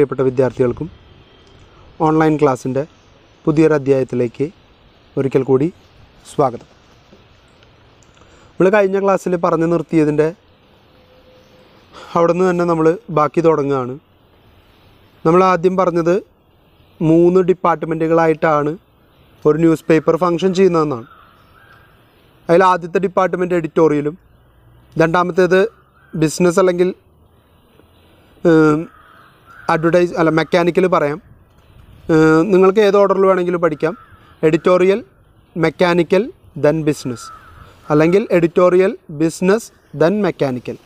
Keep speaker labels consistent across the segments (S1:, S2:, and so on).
S1: പ്രിയപ്പെട്ട വിദ്യാർത്ഥികൾക്കും ഓൺലൈൻ ക്ലാസ്സിൻ്റെ പുതിയൊരു അധ്യായത്തിലേക്ക് ഒരിക്കൽ കൂടി സ്വാഗതം നമ്മൾ കഴിഞ്ഞ ക്ലാസ്സിൽ പറഞ്ഞു നിർത്തിയതിൻ്റെ അവിടെ തന്നെ നമ്മൾ ബാക്കി തുടങ്ങുകയാണ് നമ്മൾ ആദ്യം പറഞ്ഞത് മൂന്ന് ഡിപ്പാർട്ട്മെൻറ്റുകളായിട്ടാണ് ഒരു ന്യൂസ് പേപ്പർ ഫങ്ഷൻ ചെയ്യുന്നതെന്നാണ് അതിൽ ആദ്യത്തെ ഡിപ്പാർട്ട്മെൻറ്റ് എഡിറ്റോറിയലും രണ്ടാമത്തേത് ബിസിനസ് അല്ലെങ്കിൽ അഡ്വർടൈസ് അല്ല മെക്കാനിക്കൽ പറയാം നിങ്ങൾക്ക് ഏത് ഓർഡറിൽ വേണമെങ്കിലും പഠിക്കാം എഡിറ്റോറിയൽ മെക്കാനിക്കൽ ദെൻ ബിസിനസ് അല്ലെങ്കിൽ എഡിറ്റോറിയൽ ബിസിനസ് ദെൻ മെക്കാനിക്കൽ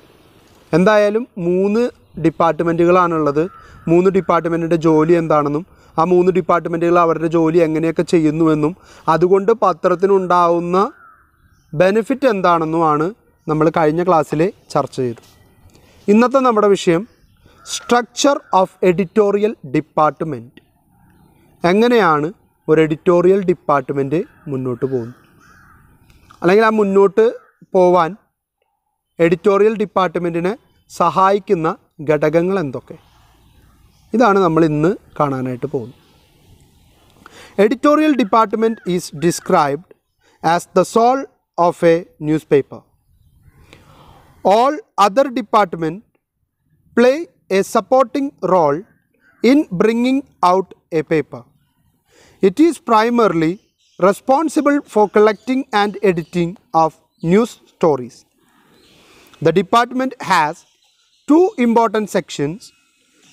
S1: എന്തായാലും മൂന്ന് ഡിപ്പാർട്ട്മെൻറ്റുകളാണുള്ളത് മൂന്ന് ഡിപ്പാർട്ട്മെൻറ്റിൻ്റെ ജോലി എന്താണെന്നും ആ മൂന്ന് ഡിപ്പാർട്ട്മെൻറ്റുകൾ അവരുടെ ജോലി എങ്ങനെയൊക്കെ ചെയ്യുന്നുവെന്നും അതുകൊണ്ട് പത്രത്തിനുണ്ടാവുന്ന ബെനിഫിറ്റ് എന്താണെന്നുമാണ് നമ്മൾ കഴിഞ്ഞ ക്ലാസ്സിൽ ചർച്ച ചെയ്തു ഇന്നത്തെ നമ്മുടെ വിഷയം സ്ട്രക്ചർ ഓഫ് എഡിറ്റോറിയൽ ഡിപ്പാർട്ട്മെൻറ്റ് എങ്ങനെയാണ് ഒരു എഡിറ്റോറിയൽ ഡിപ്പാർട്ട്മെൻറ്റ് മുന്നോട്ട് പോകുന്നത് അല്ലെങ്കിൽ ആ മുന്നോട്ട് പോവാൻ എഡിറ്റോറിയൽ ഡിപ്പാർട്ട്മെൻറ്റിനെ സഹായിക്കുന്ന ഘടകങ്ങൾ എന്തൊക്കെ ഇതാണ് നമ്മൾ ഇന്ന് കാണാനായിട്ട് പോകുന്നത് editorial department is described as the soul of a news newspaper all other department play a supporting role in bringing out a paper. It is primarily responsible for collecting and editing of news stories. The department has two important sections,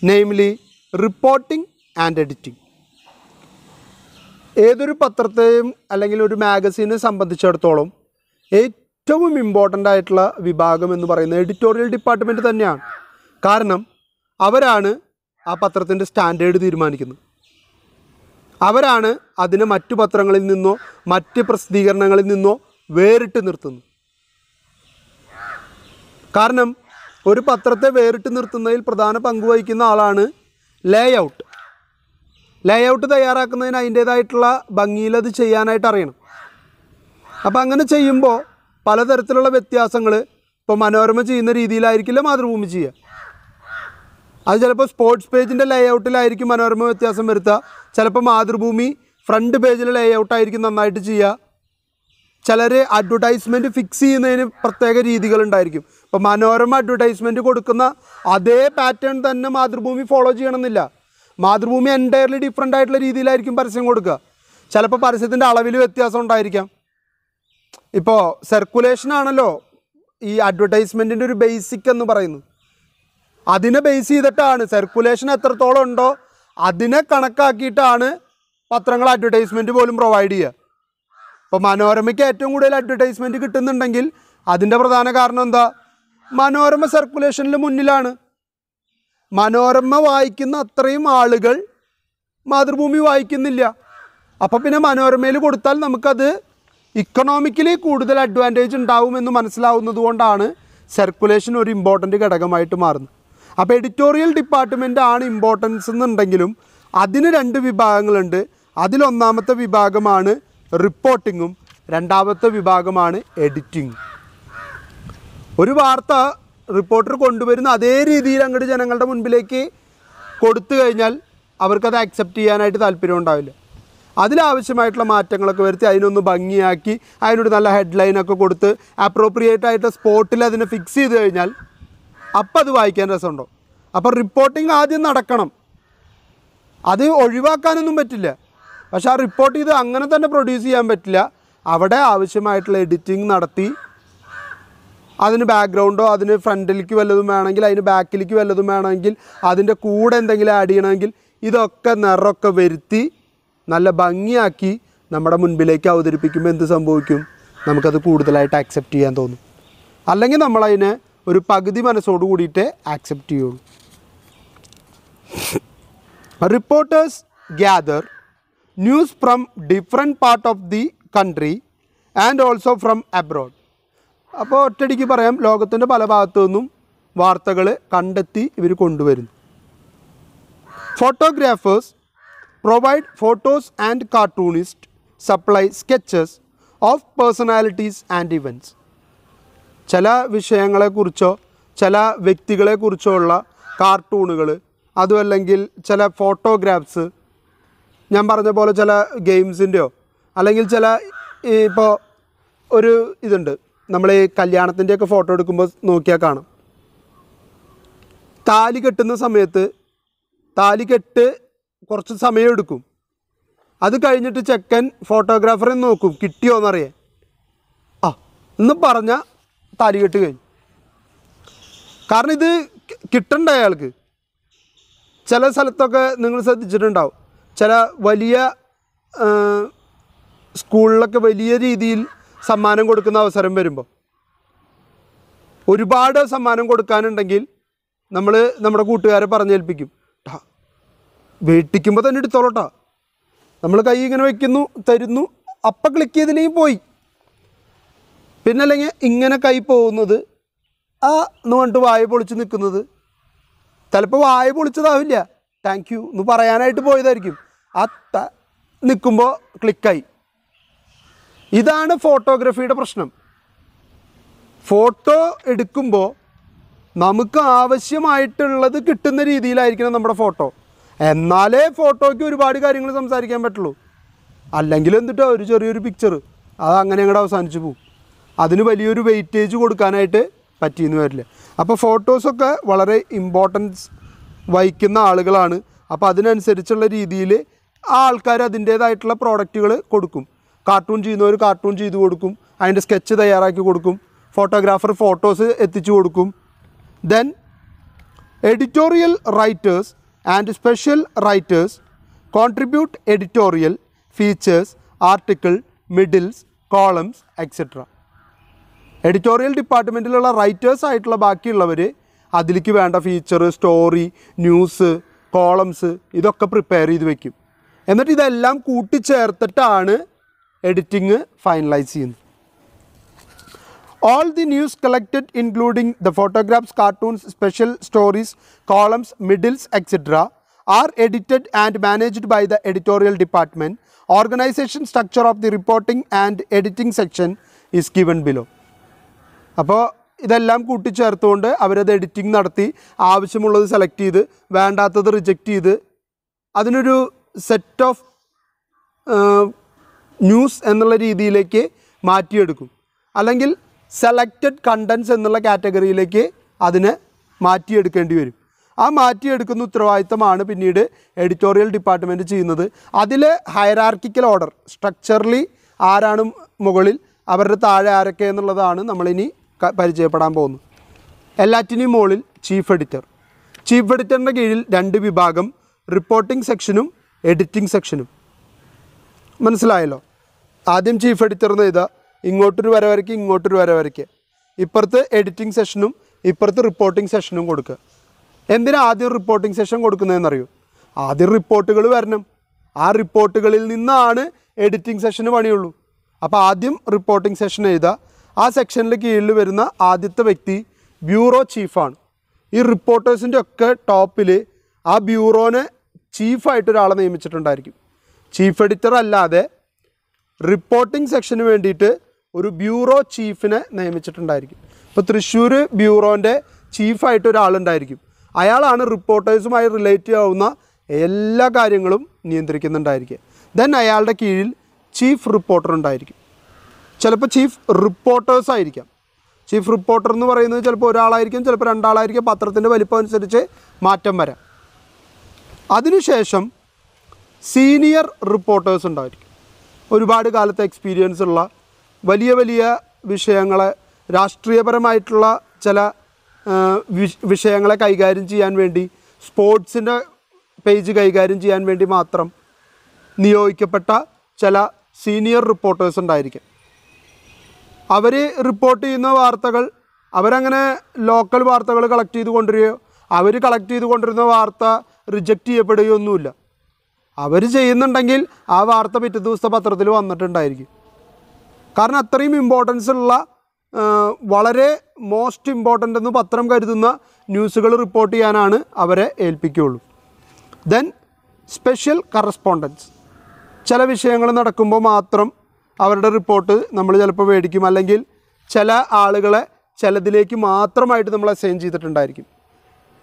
S1: namely reporting and editing. ഏതൊരു പത്രത്തെയും അല്ലെങ്കിൽ ഒരു മാഗസീനെ സംബന്ധിച്ചിടത്തോളം ഏറ്റവും important ആയിട്ടുള്ള വിഭാഗം എന്ന് പറയുന്നത് editorial department തന്നെയാണ് കാരണം അവരാണ് ആ പത്രത്തിൻ്റെ സ്റ്റാൻഡേർഡ് തീരുമാനിക്കുന്നത് അവരാണ് അതിനെ മറ്റു പത്രങ്ങളിൽ നിന്നോ മറ്റ് പ്രസിദ്ധീകരണങ്ങളിൽ നിന്നോ വേറിട്ട് നിർത്തുന്നു കാരണം ഒരു പത്രത്തെ വേറിട്ട് നിർത്തുന്നതിൽ പ്രധാന പങ്ക് വഹിക്കുന്ന ആളാണ് ലേഔട്ട് ലേഔട്ട് തയ്യാറാക്കുന്നതിന് അതിൻ്റേതായിട്ടുള്ള ഭംഗിയിൽ അത് ചെയ്യാനായിട്ട് അറിയണം അപ്പോൾ അങ്ങനെ ചെയ്യുമ്പോൾ പലതരത്തിലുള്ള വ്യത്യാസങ്ങൾ ഇപ്പോൾ മനോരമ ചെയ്യുന്ന രീതിയിലായിരിക്കില്ല മാതൃഭൂമി ചെയ്യുക അത് ചിലപ്പോൾ സ്പോർട്സ് പേജിൻ്റെ ലേ ഔട്ടിലായിരിക്കും മനോരമ വ്യത്യാസം വരുത്തുക ചിലപ്പോൾ മാതൃഭൂമി ഫ്രണ്ട് പേജിലെ ലേ ഔട്ടായിരിക്കും നന്നായിട്ട് ചെയ്യുക ചിലർ അഡ്വർടൈസ്മെൻ്റ് ഫിക്സ് ചെയ്യുന്നതിന് പ്രത്യേക രീതികളുണ്ടായിരിക്കും ഇപ്പോൾ മനോരമ അഡ്വർടൈസ്മെൻറ്റ് കൊടുക്കുന്ന അതേ പാറ്റേൺ തന്നെ മാതൃഭൂമി ഫോളോ ചെയ്യണമെന്നില്ല മാതൃഭൂമി എൻറ്റയർലി ഡിഫറെൻ്റ് ആയിട്ടുള്ള രീതിയിലായിരിക്കും പരസ്യം കൊടുക്കുക ചിലപ്പോൾ പരസ്യത്തിൻ്റെ അളവിൽ വ്യത്യാസം ഉണ്ടായിരിക്കാം ഇപ്പോൾ സർക്കുലേഷൻ ആണല്ലോ ഈ അഡ്വർടൈസ്മെൻറ്റിൻ്റെ ഒരു ബേസിക് എന്ന് പറയുന്നത് അതിനെ ബേസ് ചെയ്തിട്ടാണ് സർക്കുലേഷൻ എത്രത്തോളം ഉണ്ടോ അതിനെ കണക്കാക്കിയിട്ടാണ് പത്രങ്ങൾ അഡ്വർടൈസ്മെൻറ്റ് പോലും പ്രൊവൈഡ് ചെയ്യുക ഇപ്പോൾ മനോരമയ്ക്ക് ഏറ്റവും കൂടുതൽ അഡ്വർടൈസ്മെൻറ്റ് കിട്ടുന്നുണ്ടെങ്കിൽ അതിൻ്റെ പ്രധാന കാരണം എന്താ മനോരമ സർക്കുലേഷനിൽ മുന്നിലാണ് മനോരമ വായിക്കുന്ന അത്രയും ആളുകൾ മാതൃഭൂമി വായിക്കുന്നില്ല അപ്പോൾ പിന്നെ മനോരമയിൽ കൊടുത്താൽ നമുക്കത് ഇക്കണോമിക്കലി കൂടുതൽ അഡ്വാൻറ്റേജ് ഉണ്ടാവുമെന്ന് മനസ്സിലാവുന്നത് കൊണ്ടാണ് സർക്കുലേഷൻ ഒരു ഇമ്പോർട്ടൻ്റ് ഘടകമായിട്ട് മാറുന്നത് അപ്പോൾ എഡിറ്റോറിയൽ ഡിപ്പാർട്ട്മെൻ്റ് ആണ് ഇമ്പോർട്ടൻസ് എന്നുണ്ടെങ്കിലും അതിന് രണ്ട് വിഭാഗങ്ങളുണ്ട് അതിലൊന്നാമത്തെ വിഭാഗമാണ് റിപ്പോർട്ടിങ്ങും രണ്ടാമത്തെ വിഭാഗമാണ് എഡിറ്റിംഗ് ഒരു വാർത്ത റിപ്പോർട്ടർ കൊണ്ടുവരുന്ന അതേ രീതിയിൽ അങ്ങോട്ട് ജനങ്ങളുടെ മുൻപിലേക്ക് കൊടുത്തു കഴിഞ്ഞാൽ അവർക്കത് അക്സെപ്റ്റ് ചെയ്യാനായിട്ട് താല്പര്യം ഉണ്ടാവില്ല അതിലാവശ്യമായിട്ടുള്ള മാറ്റങ്ങളൊക്കെ വരുത്തി അതിനൊന്ന് ഭംഗിയാക്കി അതിനൊരു നല്ല ഹെഡ്ലൈനൊക്കെ കൊടുത്ത് അപ്രോപ്രിയേറ്റ് ആയിട്ട് സ്പോട്ടിൽ അതിനെ ഫിക്സ് ചെയ്ത് കഴിഞ്ഞാൽ അപ്പം അത് വായിക്കാൻ രസമുണ്ടോ അപ്പോൾ റിപ്പോർട്ടിംഗ് ആദ്യം നടക്കണം അത് ഒഴിവാക്കാനൊന്നും പറ്റില്ല പക്ഷെ ആ റിപ്പോർട്ട് ചെയ്ത് അങ്ങനെ തന്നെ പ്രൊഡ്യൂസ് ചെയ്യാൻ പറ്റില്ല അവിടെ ആവശ്യമായിട്ടുള്ള എഡിറ്റിംഗ് നടത്തി അതിന് ബാക്ക്ഗ്രൗണ്ടോ അതിന് ഫ്രണ്ടിലേക്ക് വല്ലതും വേണമെങ്കിൽ അതിന് ബാക്കിലേക്ക് വല്ലതും വേണമെങ്കിൽ അതിൻ്റെ കൂടെ എന്തെങ്കിലും ആഡ് ചെയ്യണമെങ്കിൽ ഇതൊക്കെ നിറമൊക്കെ വരുത്തി നല്ല ഭംഗിയാക്കി നമ്മുടെ മുൻപിലേക്ക് അവതരിപ്പിക്കുമ്പോൾ എന്ത് സംഭവിക്കും നമുക്കത് കൂടുതലായിട്ട് അക്സെപ്റ്റ് ചെയ്യാൻ തോന്നും അല്ലെങ്കിൽ നമ്മളതിനെ ഒരു പകുതി മനസ്സോട് കൂടിയിട്ട് ആക്സെപ്റ്റ് ചെയ്യുള്ളൂ reporters gather news from different part of the country and also from abroad അപ്പോൾ ഒറ്റയടിക്ക് പറയാം ലോകത്തിൻ്റെ പല ഭാഗത്തു നിന്നും വാർത്തകൾ കണ്ടെത്തി ഇവർ കൊണ്ടുവരുന്നു photographers provide photos and cartoonist supply sketches of personalities and events ചില വിഷയങ്ങളെക്കുറിച്ചോ ചില വ്യക്തികളെക്കുറിച്ചോ ഉള്ള കാർട്ടൂണുകൾ അതുമല്ലെങ്കിൽ ചില ഫോട്ടോഗ്രാഫ്സ് ഞാൻ പറഞ്ഞ പോലെ ചില ഗെയിംസിൻ്റെയോ അല്ലെങ്കിൽ ചില ഇപ്പോൾ ഒരു ഇതുണ്ട് നമ്മൾ ഈ കല്യാണത്തിൻ്റെയൊക്കെ ഫോട്ടോ എടുക്കുമ്പോൾ നോക്കിയാൽ കാണും താലി കെട്ടുന്ന സമയത്ത് താലി കെട്ട് കുറച്ച് സമയം എടുക്കും അത് കഴിഞ്ഞിട്ട് ചെക്കൻ ഫോട്ടോഗ്രാഫറെ നോക്കും കിട്ടിയോ എന്നറിയാൻ ആ എന്ന് പറഞ്ഞാൽ താലികെട്ട് കഴിഞ്ഞു കാരണം ഇത് കിട്ടണ്ട അയാൾക്ക് ചില സ്ഥലത്തൊക്കെ നിങ്ങൾ ശ്രദ്ധിച്ചിട്ടുണ്ടാവും ചില വലിയ സ്കൂളിലൊക്കെ വലിയ രീതിയിൽ സമ്മാനം കൊടുക്കുന്ന അവസരം വരുമ്പോൾ ഒരുപാട് സമ്മാനം കൊടുക്കാനുണ്ടെങ്കിൽ നമ്മൾ നമ്മുടെ കൂട്ടുകാരെ പറഞ്ഞേൽപ്പിക്കും ടാ വെട്ടിക്കുമ്പോൾ തന്നെ എടുത്തോളട്ടാ നമ്മൾ കൈ ഇങ്ങനെ വയ്ക്കുന്നു തരുന്നു അപ്പം ക്ലിക്ക് ചെയ്തില്ലെങ്കിൽ പോയി പിന്നെ അല്ലെങ്കിൽ ഇങ്ങനെ കൈ പോകുന്നത് ആ എന്ന് പറഞ്ഞിട്ട് വായ പൊളിച്ച് നിൽക്കുന്നത് ചിലപ്പോൾ വായ പൊളിച്ചതാവില്ല താങ്ക് യു എന്ന് പറയാനായിട്ട് പോയതായിരിക്കും അത്ത നിൽക്കുമ്പോൾ ക്ലിക്കായി ഇതാണ് ഫോട്ടോഗ്രാഫിയുടെ പ്രശ്നം ഫോട്ടോ എടുക്കുമ്പോൾ നമുക്ക് ആവശ്യമായിട്ടുള്ളത് കിട്ടുന്ന രീതിയിലായിരിക്കണം നമ്മുടെ ഫോട്ടോ എന്നാലേ ഫോട്ടോയ്ക്ക് ഒരുപാട് കാര്യങ്ങൾ സംസാരിക്കാൻ പറ്റുള്ളൂ അല്ലെങ്കിൽ എന്തിട്ടോ ഒരു ചെറിയൊരു പിക്ചർ അത് അങ്ങനെ അങ്ങോട്ട് അവസാനിച്ചു പോവും അതിന് വലിയൊരു വെയിറ്റേജ് കൊടുക്കാനായിട്ട് പറ്റിയെന്ന് വരില്ല അപ്പോൾ ഫോട്ടോസൊക്കെ വളരെ ഇമ്പോർട്ടൻസ് വഹിക്കുന്ന ആളുകളാണ് അപ്പോൾ അതിനനുസരിച്ചുള്ള രീതിയിൽ ആ ആൾക്കാർ അതിൻ്റേതായിട്ടുള്ള പ്രോഡക്റ്റുകൾ കൊടുക്കും കാർട്ടൂൺ ചെയ്യുന്നവർ കാർട്ടൂൺ ചെയ്തു കൊടുക്കും അതിൻ്റെ സ്കെച്ച് തയ്യാറാക്കി കൊടുക്കും ഫോട്ടോഗ്രാഫർ ഫോട്ടോസ് എത്തിച്ചു കൊടുക്കും then editorial writers and special writers contribute editorial features article middles columns etcetera editorial ഡിപ്പാർട്ട്മെൻറ്റിലുള്ള റൈറ്റേഴ്സ് ആയിട്ടുള്ള ബാക്കിയുള്ളവർ അതിലേക്ക് വേണ്ട ഫീച്ചർ സ്റ്റോറി ന്യൂസ് കോളംസ് ഇതൊക്കെ പ്രിപ്പയർ ചെയ്ത് വയ്ക്കും എന്നിട്ട് ഇതെല്ലാം കൂട്ടിച്ചേർത്തിട്ടാണ് എഡിറ്റിംഗ് ഫൈനലൈസ് ചെയ്യുന്നത് all the news collected including the photographs cartoons special stories columns middles etcetera are edited and managed by the editorial department organisation structure of the reporting and editing section is given below അപ്പോൾ ഇതെല്ലാം കൂട്ടിച്ചേർത്തുകൊണ്ട് അവരത് editing നടത്തി ആവശ്യമുള്ളത് select ചെയ്ത് വേണ്ടാത്തത് reject ചെയ്ത് അതിനൊരു set of news എന്നുള്ള രീതിയിലേക്ക് മാറ്റിയെടുക്കും അല്ലെങ്കിൽ സെലക്റ്റഡ് കണ്ടൻസ് എന്നുള്ള കാറ്റഗറിയിലേക്ക് അതിനെ മാറ്റിയെടുക്കേണ്ടി വരും ആ മാറ്റിയെടുക്കുന്ന ഉത്തരവാദിത്തമാണ് പിന്നീട് എഡിറ്റോറിയൽ ഡിപ്പാർട്ട്മെൻറ്റ് ചെയ്യുന്നത് അതിൽ ഹയറാർക്കിക്കൽ ഓർഡർ സ്ട്രക്ചറലി ആരാണ് മുകളിൽ അവരുടെ താഴെ ആരൊക്കെ എന്നുള്ളതാണ് നമ്മളിനി പരിചയപ്പെടാൻ പോകുന്നു എല്ലാറ്റിനും മുകളിൽ ചീഫ് എഡിറ്റർ ചീഫ് എഡിറ്ററിൻ്റെ കീഴിൽ രണ്ട് വിഭാഗം റിപ്പോർട്ടിംഗ് സെക്ഷനും എഡിറ്റിംഗ് സെക്ഷനും മനസ്സിലായല്ലോ ആദ്യം ചീഫ് എഡിറ്റർ എന്ന് ചെയ്താൽ ഇങ്ങോട്ടൊരു വര വരയ്ക്ക് ഇങ്ങോട്ടൊരു വര വരയ്ക്ക് ഇപ്പുറത്ത് എഡിറ്റിംഗ് സെഷനും ഇപ്പുറത്ത് റിപ്പോർട്ടിംഗ് സെഷനും കൊടുക്കുക എന്തിനാണ് ആദ്യം റിപ്പോർട്ടിംഗ് സെഷൻ കൊടുക്കുന്നതെന്നറിയൂ ആദ്യം റിപ്പോർട്ടുകൾ വരണം ആ റിപ്പോർട്ടുകളിൽ നിന്നാണ് എഡിറ്റിംഗ് സെഷന് പണിയുള്ളൂ അപ്പോൾ ആദ്യം റിപ്പോർട്ടിംഗ് സെഷൻ എഴുതുക ആ സെക്ഷനിൽ കീഴിൽ വരുന്ന ആദ്യത്തെ വ്യക്തി ബ്യൂറോ ചീഫാണ് ഈ റിപ്പോർട്ടേഴ്സിൻ്റെ ഒക്കെ ടോപ്പിൽ ആ ബ്യൂറോനെ ചീഫായിട്ട് ഒരാളെ നിയമിച്ചിട്ടുണ്ടായിരിക്കും ചീഫ് എഡിറ്റർ അല്ലാതെ റിപ്പോർട്ടിംഗ് സെക്ഷന് വേണ്ടിയിട്ട് ഒരു ബ്യൂറോ ചീഫിനെ നിയമിച്ചിട്ടുണ്ടായിരിക്കും ഇപ്പോൾ തൃശ്ശൂർ ബ്യൂറോൻ്റെ ചീഫായിട്ട് ഒരാളുണ്ടായിരിക്കും അയാളാണ് റിപ്പോർട്ടേഴ്സുമായി റിലേറ്റീവ് ആവുന്ന എല്ലാ കാര്യങ്ങളും നിയന്ത്രിക്കുന്നുണ്ടായിരിക്കുക ദെൻ അയാളുടെ കീഴിൽ ചീഫ് റിപ്പോർട്ടർ ഉണ്ടായിരിക്കും ചിലപ്പോൾ ചീഫ് റിപ്പോർട്ടേഴ്സ് ആയിരിക്കാം ചീഫ് റിപ്പോർട്ടർ എന്ന് പറയുന്നത് ചിലപ്പോൾ ഒരാളായിരിക്കും ചിലപ്പോൾ രണ്ടാളായിരിക്കും പത്രത്തിൻ്റെ വലിപ്പം അനുസരിച്ച് മാറ്റം വരാം അതിനുശേഷം സീനിയർ റിപ്പോർട്ടേഴ്സ് ഉണ്ടായിരിക്കും ഒരുപാട് കാലത്തെ എക്സ്പീരിയൻസ് ഉള്ള വലിയ വലിയ വിഷയങ്ങളെ രാഷ്ട്രീയപരമായിട്ടുള്ള ചില വിഷയങ്ങളെ കൈകാര്യം ചെയ്യാൻ വേണ്ടി സ്പോർട്സിൻ്റെ പേജ് കൈകാര്യം ചെയ്യാൻ വേണ്ടി മാത്രം നിയോഗിക്കപ്പെട്ട ചില സീനിയർ റിപ്പോർട്ടേഴ്സ് ഉണ്ടായിരിക്കും അവർ റിപ്പോർട്ട് ചെയ്യുന്ന വാർത്തകൾ അവരങ്ങനെ ലോക്കൽ വാർത്തകൾ കളക്ട് ചെയ്ത് കൊണ്ടുവരികയോ അവർ കളക്ട് ചെയ്ത് കൊണ്ടിരുന്ന വാർത്ത റിജക്റ്റ് ചെയ്യപ്പെടുകയോ ഒന്നുമില്ല അവർ ചെയ്യുന്നുണ്ടെങ്കിൽ ആ വാർത്ത പിറ്റേ ദിവസത്തെ പത്രത്തിൽ വന്നിട്ടുണ്ടായിരിക്കും കാരണം അത്രയും ഇമ്പോർട്ടൻസ് ഉള്ള വളരെ മോസ്റ്റ് ഇമ്പോർട്ടൻ്റ് എന്ന് പത്രം കരുതുന്ന ന്യൂസുകൾ റിപ്പോർട്ട് ചെയ്യാനാണ് അവരെ ഏൽപ്പിക്കുകയുള്ളൂ ദെൻ സ്പെഷ്യൽ കറസ്പോണ്ടൻസ് ചില വിഷയങ്ങൾ നടക്കുമ്പോൾ മാത്രം അവരുടെ റിപ്പോർട്ട് നമ്മൾ ചിലപ്പോൾ മേടിക്കും അല്ലെങ്കിൽ ചില ആളുകളെ ചിലതിലേക്ക് മാത്രമായിട്ട് നമ്മൾ അസൈൻ ചെയ്തിട്ടുണ്ടായിരിക്കും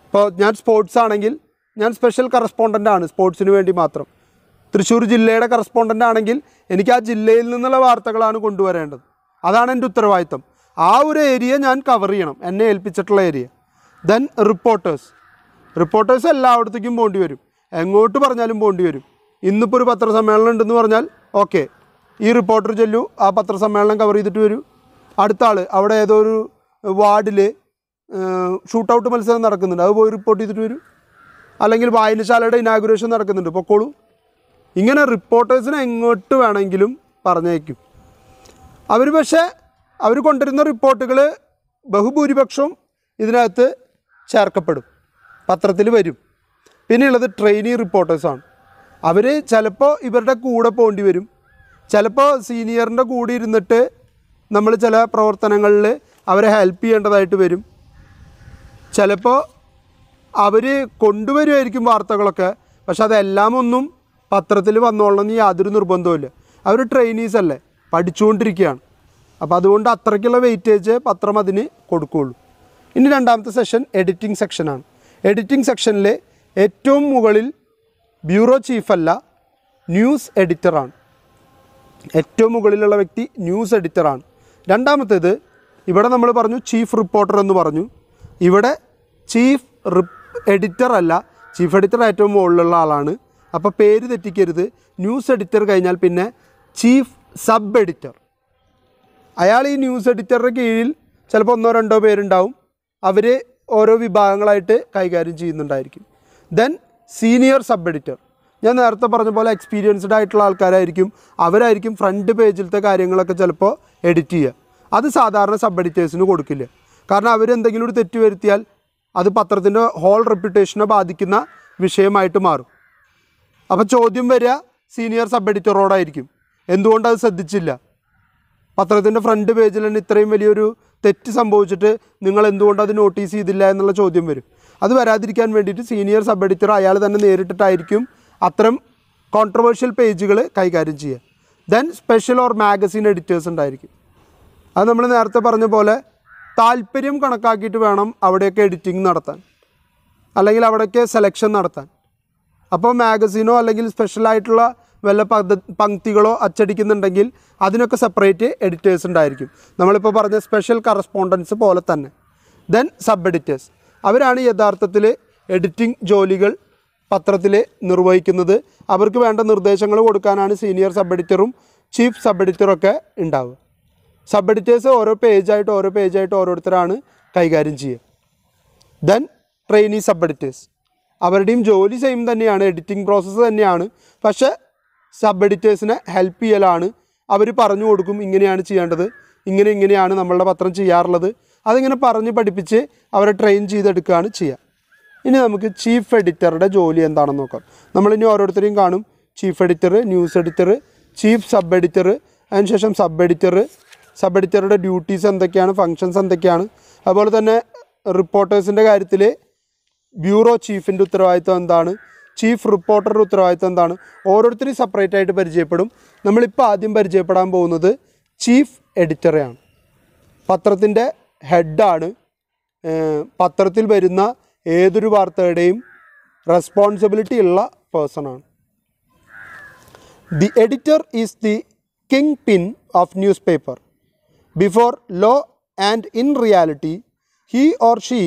S1: ഇപ്പോൾ ഞാൻ സ്പോർട്സ് ആണെങ്കിൽ ഞാൻ സ്പെഷ്യൽ കറസ്പോണ്ടൻ്റ് ആണ് സ്പോർട്സിന് വേണ്ടി മാത്രം തൃശ്ശൂർ ജില്ലയുടെ കറസ്പോണ്ടൻ്റ് ആണെങ്കിൽ എനിക്ക് ആ ജില്ലയിൽ നിന്നുള്ള വാർത്തകളാണ് കൊണ്ടുവരേണ്ടത് അതാണ് എൻ്റെ ഉത്തരവാദിത്തം ആ ഒരു ഏരിയ ഞാൻ കവർ ചെയ്യണം എന്നെ ഏൽപ്പിച്ചിട്ടുള്ള ഏരിയ ദെൻ റിപ്പോർട്ടേഴ്സ് റിപ്പോർട്ടേഴ്സ് എല്ലായിടത്തേക്കും പോകേണ്ടി വരും എങ്ങോട്ട് പറഞ്ഞാലും പോകേണ്ടി വരും ഇന്നിപ്പോൾ ഒരു പത്രസമ്മേളനം ഉണ്ടെന്ന് പറഞ്ഞാൽ ഓക്കെ ഈ റിപ്പോർട്ടർ ചെല്ലു ആ പത്രസമ്മേളനം കവർ ചെയ്തിട്ട് വരൂ അടുത്ത ആൾ അവിടെ ഏതോ ഒരു വാർഡിൽ ഔട്ട് മത്സരം നടക്കുന്നുണ്ട് അത് പോയി റിപ്പോർട്ട് ചെയ്തിട്ട് വരൂ അല്ലെങ്കിൽ വായനശാലയുടെ ഇനാഗുറേഷൻ നടക്കുന്നുണ്ട് പൊക്കോളൂ ഇങ്ങനെ റിപ്പോർട്ടേഴ്സിനെ എങ്ങോട്ട് വേണമെങ്കിലും പറഞ്ഞേക്കും അവർ പക്ഷേ അവർ കൊണ്ടുവരുന്ന റിപ്പോർട്ടുകൾ ബഹുഭൂരിപക്ഷവും ഇതിനകത്ത് ചേർക്കപ്പെടും പത്രത്തിൽ വരും പിന്നെയുള്ളത് ട്രെയിനി റിപ്പോർട്ടേഴ്സാണ് അവർ ചിലപ്പോൾ ഇവരുടെ കൂടെ പോകേണ്ടി വരും ചിലപ്പോൾ സീനിയറിൻ്റെ കൂടെ ഇരുന്നിട്ട് നമ്മൾ ചില പ്രവർത്തനങ്ങളിൽ അവരെ ഹെൽപ്പ് ചെയ്യേണ്ടതായിട്ട് വരും ചിലപ്പോൾ അവർ കൊണ്ടുവരുമായിരിക്കും വാർത്തകളൊക്കെ പക്ഷെ അതെല്ലാം ഒന്നും പത്രത്തിൽ വന്നോളണമെന്ന് യാതൊരു നിർബന്ധവുമില്ല അവർ ട്രെയിനീസ് അല്ലേ പഠിച്ചുകൊണ്ടിരിക്കുകയാണ് അപ്പോൾ അതുകൊണ്ട് അത്രയ്ക്കുള്ള വെയിറ്റേജ് പത്രം അതിന് കൊടുക്കുകയുള്ളൂ ഇനി രണ്ടാമത്തെ സെഷൻ എഡിറ്റിംഗ് സെക്ഷനാണ് എഡിറ്റിംഗ് സെക്ഷനിലെ ഏറ്റവും മുകളിൽ ബ്യൂറോ ചീഫല്ല ന്യൂസ് എഡിറ്ററാണ് ഏറ്റവും മുകളിലുള്ള വ്യക്തി ന്യൂസ് എഡിറ്ററാണ് രണ്ടാമത്തേത് ഇവിടെ നമ്മൾ പറഞ്ഞു ചീഫ് റിപ്പോർട്ടർ എന്ന് പറഞ്ഞു ഇവിടെ ചീഫ് എഡിറ്റർ അല്ല ചീഫ് എഡിറ്റർ ഏറ്റവും മുകളിലുള്ള ആളാണ് അപ്പോൾ പേര് തെറ്റിക്കരുത് ന്യൂസ് എഡിറ്റർ കഴിഞ്ഞാൽ പിന്നെ ചീഫ് സബ് എഡിറ്റർ അയാൾ ഈ ന്യൂസ് എഡിറ്ററുടെ കീഴിൽ ചിലപ്പോൾ ഒന്നോ രണ്ടോ പേരുണ്ടാവും അവർ ഓരോ വിഭാഗങ്ങളായിട്ട് കൈകാര്യം ചെയ്യുന്നുണ്ടായിരിക്കും ദെൻ സീനിയർ സബ് എഡിറ്റർ ഞാൻ നേരത്തെ പറഞ്ഞ പോലെ എക്സ്പീരിയൻസ്ഡ് ആയിട്ടുള്ള ആൾക്കാരായിരിക്കും അവരായിരിക്കും ഫ്രണ്ട് പേജിലത്തെ കാര്യങ്ങളൊക്കെ ചിലപ്പോൾ എഡിറ്റ് ചെയ്യുക അത് സാധാരണ സബ് എഡിറ്റേഴ്സിന് കൊടുക്കില്ല കാരണം അവരെന്തെങ്കിലും ഒരു തെറ്റ് വരുത്തിയാൽ അത് പത്രത്തിൻ്റെ ഹോൾ റെപ്യൂട്ടേഷനെ ബാധിക്കുന്ന വിഷയമായിട്ട് മാറും അപ്പോൾ ചോദ്യം വരിക സീനിയർ സബ് എഡിറ്ററോടായിരിക്കും എന്തുകൊണ്ടത് അത് ശ്രദ്ധിച്ചില്ല പത്രത്തിൻ്റെ ഫ്രണ്ട് പേജിൽ തന്നെ ഇത്രയും വലിയൊരു തെറ്റ് സംഭവിച്ചിട്ട് നിങ്ങൾ എന്തുകൊണ്ട് അത് നോട്ടീസ് ചെയ്തില്ല എന്നുള്ള ചോദ്യം വരും അത് വരാതിരിക്കാൻ വേണ്ടിയിട്ട് സീനിയർ സബ് എഡിറ്റർ അയാൾ തന്നെ നേരിട്ടിട്ടായിരിക്കും അത്തരം കോൺട്രവേഴ്ഷ്യൽ പേജുകൾ കൈകാര്യം ചെയ്യുക then special or magazine editors ഉണ്ടായിരിക്കും അത് നമ്മൾ നേരത്തെ പറഞ്ഞ പോലെ താല്പര്യം കണക്കാക്കിയിട്ട് വേണം അവിടെയൊക്കെ എഡിറ്റിംഗ് നടത്താൻ അല്ലെങ്കിൽ അവിടെയൊക്കെ സെലക്ഷൻ നടത്താൻ അപ്പോൾ മാഗസീനോ അല്ലെങ്കിൽ സ്പെഷ്യലായിട്ടുള്ള വല്ല പദ പങ്ക്തികളോ അച്ചടിക്കുന്നുണ്ടെങ്കിൽ അതിനൊക്കെ സെപ്പറേറ്റ് എഡിറ്റേഴ്സ് ഉണ്ടായിരിക്കും നമ്മളിപ്പോൾ പറഞ്ഞ സ്പെഷ്യൽ കറസ്പോണ്ടൻസ് പോലെ തന്നെ ദെൻ സബ് എഡിറ്റേഴ്സ് അവരാണ് യഥാർത്ഥത്തിൽ എഡിറ്റിംഗ് ജോലികൾ പത്രത്തിൽ നിർവഹിക്കുന്നത് അവർക്ക് വേണ്ട നിർദ്ദേശങ്ങൾ കൊടുക്കാനാണ് സീനിയർ സബ് എഡിറ്ററും ചീഫ് സബ് എഡിറ്ററൊക്കെ ഉണ്ടാവുക സബ് എഡിറ്റേഴ്സ് ഓരോ പേജായിട്ട് ഓരോ പേജായിട്ട് ഓരോരുത്തരാണ് കൈകാര്യം ചെയ്യുക ദെൻ ട്രെയിനി സബ് എഡിറ്റേഴ്സ് അവരുടെയും ജോലി സെയിം തന്നെയാണ് എഡിറ്റിംഗ് പ്രോസസ്സ് തന്നെയാണ് പക്ഷേ സബ് എഡിറ്റേഴ്സിനെ ഹെൽപ്പ് ചെയ്യലാണ് അവർ പറഞ്ഞു കൊടുക്കും ഇങ്ങനെയാണ് ചെയ്യേണ്ടത് ഇങ്ങനെ ഇങ്ങനെയാണ് നമ്മളുടെ പത്രം ചെയ്യാറുള്ളത് അതിങ്ങനെ പറഞ്ഞ് പഠിപ്പിച്ച് അവരെ ട്രെയിൻ ചെയ്തെടുക്കുകയാണ് ചെയ്യുക ഇനി നമുക്ക് ചീഫ് എഡിറ്ററുടെ ജോലി എന്താണെന്ന് നോക്കാം നമ്മളിനി ഓരോരുത്തരെയും കാണും chief editor news editor chief sub editor അതിനുശേഷം സബ് എഡിറ്റർ സബ് എഡിറ്ററുടെ ഡ്യൂട്ടീസ് എന്തൊക്കെയാണ് ഫങ്ഷൻസ് എന്തൊക്കെയാണ് അതുപോലെ തന്നെ റിപ്പോർട്ടേഴ്സിൻ്റെ കാര്യത്തിൽ ബ്യൂറോ ചീഫിൻ്റെ ഉത്തരവാദിത്വം എന്താണ് ചീഫ് റിപ്പോർട്ടറുടെ ഉത്തരവാദിത്വം എന്താണ് ഓരോരുത്തരും സെപ്പറേറ്റ് ആയിട്ട് പരിചയപ്പെടും നമ്മളിപ്പോൾ ആദ്യം പരിചയപ്പെടാൻ പോകുന്നത് ചീഫ് എഡിറ്ററെയാണ് പത്രത്തിൻ്റെ ഹെഡാണ് പത്രത്തിൽ വരുന്ന ഏതൊരു വാർത്തയുടെയും റെസ്പോൺസിബിലിറ്റി ഉള്ള പേഴ്സണാണ് the editor is the kingpin of newspaper before law and in reality he or she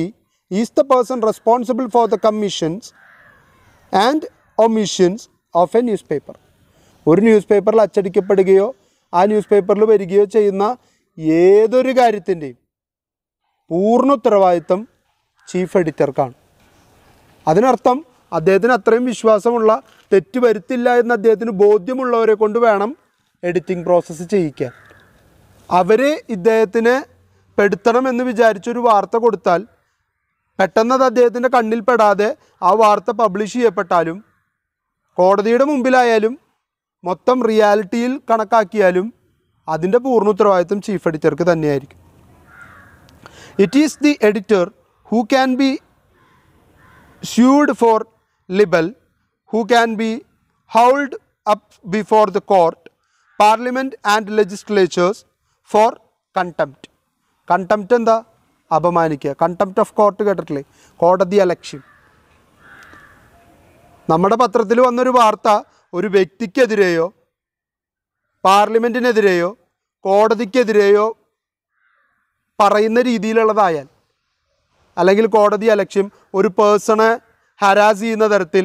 S1: is the person responsible for the commissions and omissions of a news paper ഒരു news പേപ്പറിൽ അച്ചടിക്കപ്പെടുകയോ ആ news പേപ്പറിൽ വരികയോ ചെയ്യുന്ന ഏതൊരു കാര്യത്തിൻ്റെയും പൂർണ്ണ ഉത്തരവാദിത്തം ചീഫ് എഡിറ്റർക്കാണ് അതിനർത്ഥം അദ്ദേഹത്തിന് അത്രയും വിശ്വാസമുള്ള തെറ്റ് വരുത്തില്ല എന്ന് അദ്ദേഹത്തിന് ബോധ്യമുള്ളവരെ കൊണ്ട് വേണം എഡിറ്റിംഗ് പ്രോസസ്സ് ചെയ്യിക്കാൻ അവർ ഇദ്ദേഹത്തിനെ പെടുത്തണമെന്ന് വിചാരിച്ചൊരു വാർത്ത കൊടുത്താൽ പെട്ടെന്ന് അത് അദ്ദേഹത്തിൻ്റെ കണ്ണിൽപ്പെടാതെ ആ വാർത്ത പബ്ലിഷ് ചെയ്യപ്പെട്ടാലും കോടതിയുടെ മുമ്പിലായാലും മൊത്തം റിയാലിറ്റിയിൽ കണക്കാക്കിയാലും അതിൻ്റെ പൂർണ്ണ ഉത്തരവാദിത്വം ചീഫ് എഡിറ്റർക്ക് തന്നെയായിരിക്കും it is the editor who can be sued for libel, who can be hauled up before the court, parliament and legislatures for contempt. Contempt എന്താ അപമാനിക്കുക കണ്ടംപ്റ്റ് ഓഫ് കോർട്ട് കേട്ടിട്ടില്ലേ കോടതി അലക്ഷ്യം നമ്മുടെ പത്രത്തിൽ വന്നൊരു വാർത്ത ഒരു വ്യക്തിക്കെതിരെയോ പാർലമെൻറ്റിനെതിരെയോ കോടതിക്കെതിരെയോ പറയുന്ന രീതിയിലുള്ളതായാൽ അല്ലെങ്കിൽ കോടതി അലക്ഷ്യം ഒരു പേഴ്സണെ ഹരാസ് ചെയ്യുന്ന തരത്തിൽ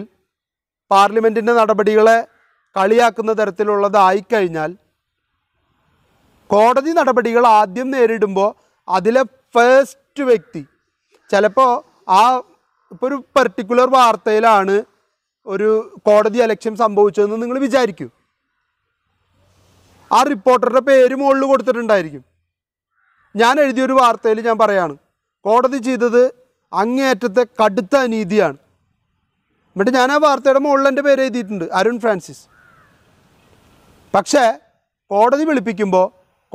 S1: പാർലമെൻറ്റിൻ്റെ നടപടികളെ കളിയാക്കുന്ന തരത്തിലുള്ളതായിക്കഴിഞ്ഞാൽ കോടതി നടപടികൾ ആദ്യം നേരിടുമ്പോൾ അതിലെ ഫസ്റ്റ് വ്യക്തി ചിലപ്പോൾ ആ ഇപ്പോൾ ഒരു പെർട്ടിക്കുലർ വാർത്തയിലാണ് ഒരു കോടതി അലക്ഷ്യം സംഭവിച്ചതെന്ന് നിങ്ങൾ വിചാരിക്കൂ ആ റിപ്പോർട്ടറുടെ പേര് മുകളിൽ കൊടുത്തിട്ടുണ്ടായിരിക്കും ഞാൻ എഴുതിയൊരു വാർത്തയിൽ ഞാൻ പറയുകയാണ് കോടതി ചെയ്തത് അങ്ങേയറ്റത്തെ കടുത്ത അനീതിയാണ് എന്നിട്ട് ഞാൻ ആ വാർത്തയുടെ മുകളിൽ എൻ്റെ പേര് എഴുതിയിട്ടുണ്ട് അരുൺ ഫ്രാൻസിസ് പക്ഷേ കോടതി വിളിപ്പിക്കുമ്പോൾ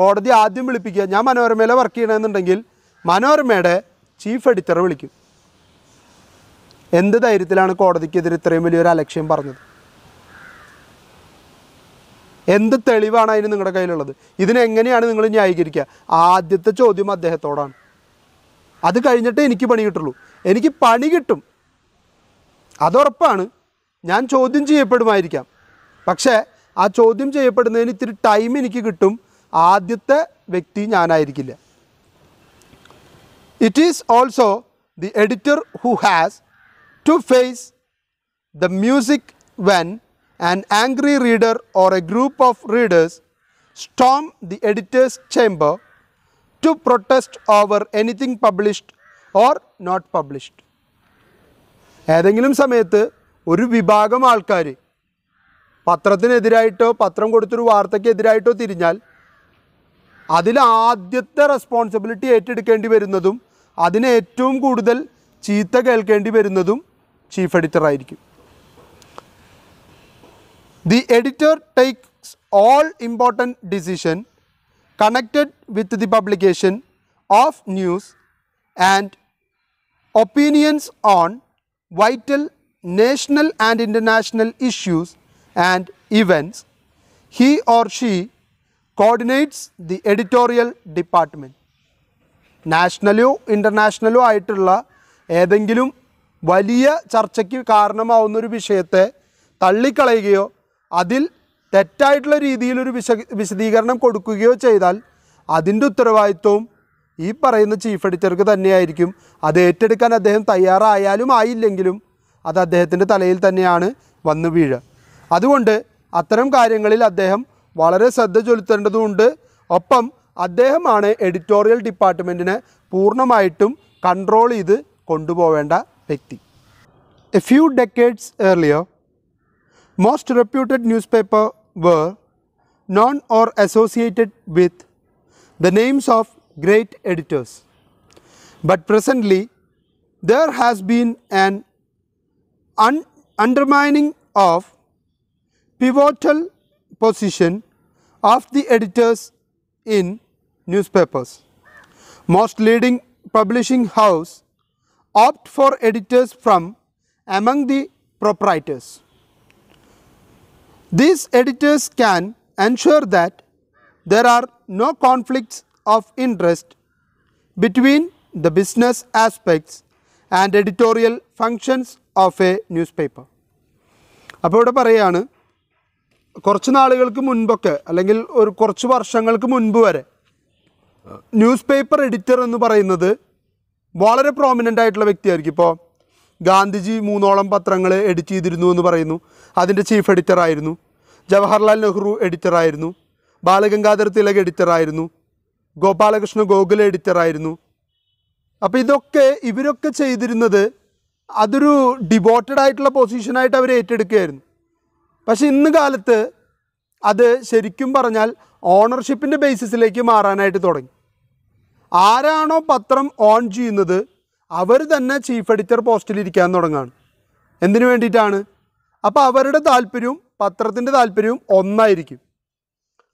S1: കോടതി ആദ്യം വിളിപ്പിക്കുക ഞാൻ മനോരമയിലെ വർക്ക് ചെയ്യണമെന്നുണ്ടെങ്കിൽ മനോരമയുടെ ചീഫ് എഡിറ്റർ വിളിക്കും എന്ത് ധൈര്യത്തിലാണ് കോടതിക്കെതിരെ ഇത്രയും വലിയൊരു അലക്ഷ്യം പറഞ്ഞത് എന്ത് തെളിവാണ് അതിന് നിങ്ങളുടെ കയ്യിലുള്ളത് ഇതിനെങ്ങനെയാണ് നിങ്ങൾ ന്യായീകരിക്കുക ആദ്യത്തെ ചോദ്യം അദ്ദേഹത്തോടാണ് അത് കഴിഞ്ഞിട്ട് എനിക്ക് പണി കിട്ടുള്ളൂ എനിക്ക് പണി കിട്ടും അതുറപ്പാണ് ഞാൻ ചോദ്യം ചെയ്യപ്പെടുമായിരിക്കാം പക്ഷേ ആ ചോദ്യം ചെയ്യപ്പെടുന്നതിന് ഇത്തിരി ടൈം എനിക്ക് കിട്ടും ആദ്യത്തെ വ്യക്തി ഞാനായിരിക്കില്ല it is also the editor who has to face the music when an angry reader or a group of readers storm the editor's chamber to protest over anything published or not published. ഏതെങ്കിലും സമയത്ത് ഒരു വിഭാഗം ആൾക്കാർ പത്രത്തിനെതിരായിട്ടോ പത്രം കൊടുത്തൊരു വാർത്തയ്ക്കെതിരായിട്ടോ തിരിഞ്ഞാൽ അതിൽ ആദ്യത്തെ responsibility ഏറ്റെടുക്കേണ്ടി വരുന്നതും അതിന് ഏറ്റവും കൂടുതൽ ചീത്ത കേൾക്കേണ്ടി വരുന്നതും ചീഫ് എഡിറ്റർ ആയിരിക്കും the editor takes all important decision connected with the publication of news and opinions on vital national and international issues and events, he or she coordinates the editorial department. National international നാഷണലോ ഇൻ്റർനാഷണലോ ആയിട്ടുള്ള ഏതെങ്കിലും വലിയ ചർച്ചയ്ക്ക് കാരണമാവുന്നൊരു വിഷയത്തെ തള്ളിക്കളയുകയോ Adil, തെറ്റായിട്ടുള്ള രീതിയിൽ ഒരു വിശ വിശദീകരണം കൊടുക്കുകയോ ചെയ്താൽ അതിൻ്റെ ഉത്തരവാദിത്വവും ഈ പറയുന്ന ചീഫ് എഡിറ്റർക്ക് തന്നെയായിരിക്കും അത് ഏറ്റെടുക്കാൻ അദ്ദേഹം തയ്യാറായാലും ആയില്ലെങ്കിലും അത് അദ്ദേഹത്തിൻ്റെ തലയിൽ തന്നെയാണ് വന്നു വീഴുക അതുകൊണ്ട് അത്തരം കാര്യങ്ങളിൽ അദ്ദേഹം വളരെ ശ്രദ്ധ ചൊലുത്തേണ്ടതുണ്ട് ഒപ്പം അദ്ദേഹമാണ് എഡിറ്റോറിയൽ ഡിപ്പാർട്ട്മെൻറ്റിനെ പൂർണ്ണമായിട്ടും കൺട്രോൾ ചെയ്ത് കൊണ്ടുപോവേണ്ട വ്യക്തി a few decades earlier most reputed newspaper were known or associated with the names of great editors. But presently, there has been an un undermining of pivotal position of the editors in newspapers. Most leading publishing house opt for editors from among the proprietors. These editors can ensure that there are no conflicts of interest between the business aspects and editorial functions of a news newspaper അപ്പോൾ ഇവിടെ പറയുകയാണ് കുറച്ച് നാളുകൾക്ക് മുൻപൊക്കെ അല്ലെങ്കിൽ ഒരു കുറച്ച് വർഷങ്ങൾക്ക് മുൻപ് വരെ ന്യൂസ് പേപ്പർ എഡിറ്റർ എന്ന് പറയുന്നത് വളരെ പ്രോമിനൻ്റ് ആയിട്ടുള്ള വ്യക്തിയായിരിക്കും ഇപ്പോൾ ഗാന്ധിജി മൂന്നോളം പത്രങ്ങൾ എഡിറ്റ് ചെയ്തിരുന്നു എന്ന് പറയുന്നു അതിൻ്റെ ചീഫ് എഡിറ്ററായിരുന്നു ജവഹർലാൽ നെഹ്റു എഡിറ്ററായിരുന്നു ബാലഗംഗാധർ തിലക് എഡിറ്ററായിരുന്നു ഗോപാലകൃഷ്ണ ഗോഖലെ എഡിറ്ററായിരുന്നു അപ്പോൾ ഇതൊക്കെ ഇവരൊക്കെ ചെയ്തിരുന്നത് അതൊരു ഡിവോട്ടഡ് ആയിട്ടുള്ള പൊസിഷനായിട്ട് അവർ ഏറ്റെടുക്കുകയായിരുന്നു പക്ഷേ ഇന്ന് കാലത്ത് അത് ശരിക്കും പറഞ്ഞാൽ ഓണർഷിപ്പിൻ്റെ ബേസിസിലേക്ക് മാറാനായിട്ട് തുടങ്ങി ആരാണോ പത്രം ഓൺ ചെയ്യുന്നത് അവർ തന്നെ ചീഫ് എഡിറ്റർ പോസ്റ്റിൽ ഇരിക്കാൻ തുടങ്ങുകയാണ് എന്തിനു വേണ്ടിയിട്ടാണ് അപ്പോൾ അവരുടെ താല്പര്യവും പത്രത്തിൻ്റെ താല്പര്യവും ഒന്നായിരിക്കും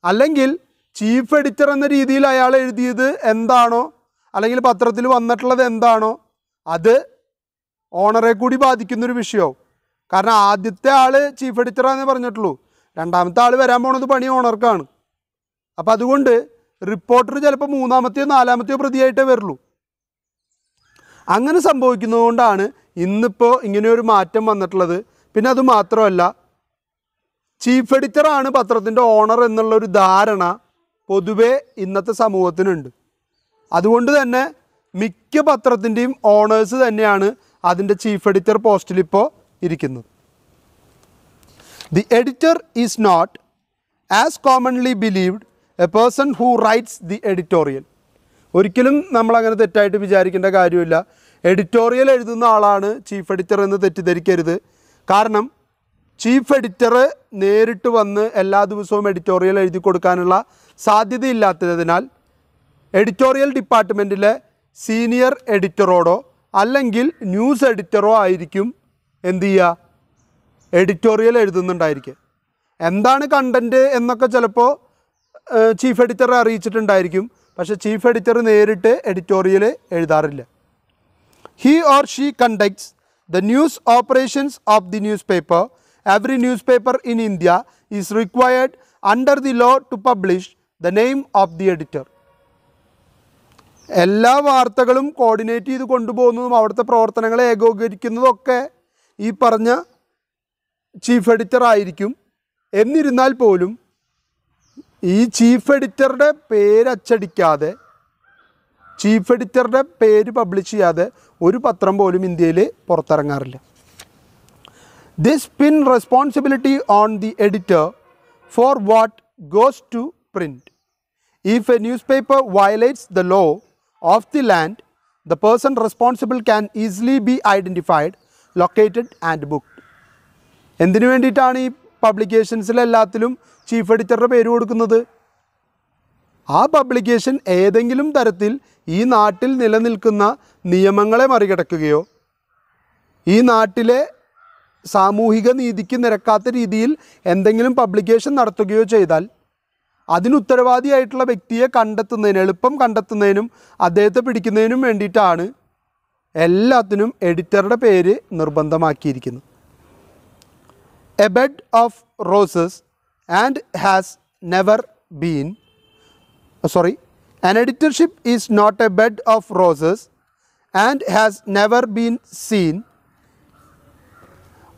S1: അല്ലെങ്കിൽ ചീഫ് എഡിറ്റർ എന്ന രീതിയിൽ അയാൾ എഴുതിയത് എന്താണോ അല്ലെങ്കിൽ പത്രത്തിൽ വന്നിട്ടുള്ളത് എന്താണോ അത് ഓണറെ കൂടി ബാധിക്കുന്നൊരു വിഷയമാവും കാരണം ആദ്യത്തെ ആൾ ചീഫ് ആണെന്ന് പറഞ്ഞിട്ടുള്ളൂ രണ്ടാമത്തെ ആൾ വരാൻ പോണത് പണി ഓണർക്കാണ് അപ്പോൾ അതുകൊണ്ട് റിപ്പോർട്ടർ ചിലപ്പോൾ മൂന്നാമത്തെയോ നാലാമത്തെയോ പ്രതിയായിട്ടേ വരുള്ളൂ അങ്ങനെ സംഭവിക്കുന്നതുകൊണ്ടാണ് ഇന്നിപ്പോൾ ഇങ്ങനെയൊരു മാറ്റം വന്നിട്ടുള്ളത് പിന്നെ അത് മാത്രമല്ല ചീഫ് എഡിറ്ററാണ് പത്രത്തിൻ്റെ ഓണർ എന്നുള്ളൊരു ധാരണ പൊതുവേ ഇന്നത്തെ സമൂഹത്തിനുണ്ട് അതുകൊണ്ട് തന്നെ മിക്ക പത്രത്തിൻ്റെയും ഓണേഴ്സ് തന്നെയാണ് അതിൻ്റെ ചീഫ് എഡിറ്റർ പോസ്റ്റിൽ ഇപ്പോൾ ഇരിക്കുന്നത് the editor is not as commonly believed a person who writes the editorial ഒരിക്കലും നമ്മളങ്ങനെ തെറ്റായിട്ട് വിചാരിക്കേണ്ട കാര്യമില്ല എഡിറ്റോറിയൽ എഴുതുന്ന ആളാണ് ചീഫ് എഡിറ്റർ എന്ന് തെറ്റിദ്ധരിക്കരുത് കാരണം ചീഫ് എഡിറ്റർ നേരിട്ട് വന്ന് എല്ലാ ദിവസവും എഡിറ്റോറിയൽ എഴുതി കൊടുക്കാനുള്ള സാധ്യതയില്ലാത്തതിനാൽ എഡിറ്റോറിയൽ ഡിപ്പാർട്ട്മെൻറ്റിലെ സീനിയർ എഡിറ്ററോടോ അല്ലെങ്കിൽ ന്യൂസ് എഡിറ്ററോ ആയിരിക്കും എന്ത് ചെയ്യുക എഡിറ്റോറിയൽ എഴുതുന്നുണ്ടായിരിക്കുക എന്താണ് കണ്ടൻറ്റ് എന്നൊക്കെ ചിലപ്പോൾ ചീഫ് എഡിറ്ററെ അറിയിച്ചിട്ടുണ്ടായിരിക്കും പക്ഷെ ചീഫ് എഡിറ്റർ നേരിട്ട് എഡിറ്റോറിയൽ എഴുതാറില്ല he or she conducts the news operations of the newspaper every newspaper in India is required under the law to publish the name of the editor എല്ലാ വാർത്തകളും coordinate ചെയ്ത് കൊണ്ടുപോകുന്നതും അവിടുത്തെ പ്രവർത്തനങ്ങളെ ഏകോപകരിക്കുന്നതൊക്കെ ഈ പറഞ്ഞ chief editor ആയിരിക്കും എന്നിരുന്നാൽ പോലും ഈ ചീഫ് എഡിറ്ററുടെ പേര് അച്ചടിക്കാതെ ചീഫ് എഡിറ്ററുടെ പേര് പബ്ലിഷ് ചെയ്യാതെ ഒരു പത്രം പോലും ഇന്ത്യയിൽ പുറത്തിറങ്ങാറില്ല this pin responsibility on the editor for what goes to print if a news newspaper violates the law of the land the person responsible can easily be identified located and book എന്തിനു വേണ്ടിയിട്ടാണ് ഈ പബ്ലിക്കേഷൻസിലെല്ലാത്തിലും chief എഡിറ്ററുടെ പേര് കൊടുക്കുന്നത് ആ publication ഏതെങ്കിലും തരത്തിൽ ഈ നാട്ടിൽ നിലനിൽക്കുന്ന നിയമങ്ങളെ മറികടക്കുകയോ ഈ നാട്ടിലെ സാമൂഹിക നീതിക്ക് നിരക്കാത്ത രീതിയിൽ എന്തെങ്കിലും പബ്ലിക്കേഷൻ നടത്തുകയോ ചെയ്താൽ അതിനുത്തരവാദിയായിട്ടുള്ള വ്യക്തിയെ കണ്ടെത്തുന്നതിന് എളുപ്പം കണ്ടെത്തുന്നതിനും അദ്ദേഹത്തെ പിടിക്കുന്നതിനും വേണ്ടിയിട്ടാണ് എല്ലാത്തിനും എഡിറ്ററുടെ പേര് നിർബന്ധമാക്കിയിരിക്കുന്നത് a bed of roses and has never been, uh, sorry, an editorship is not a bed of roses and has never been seen,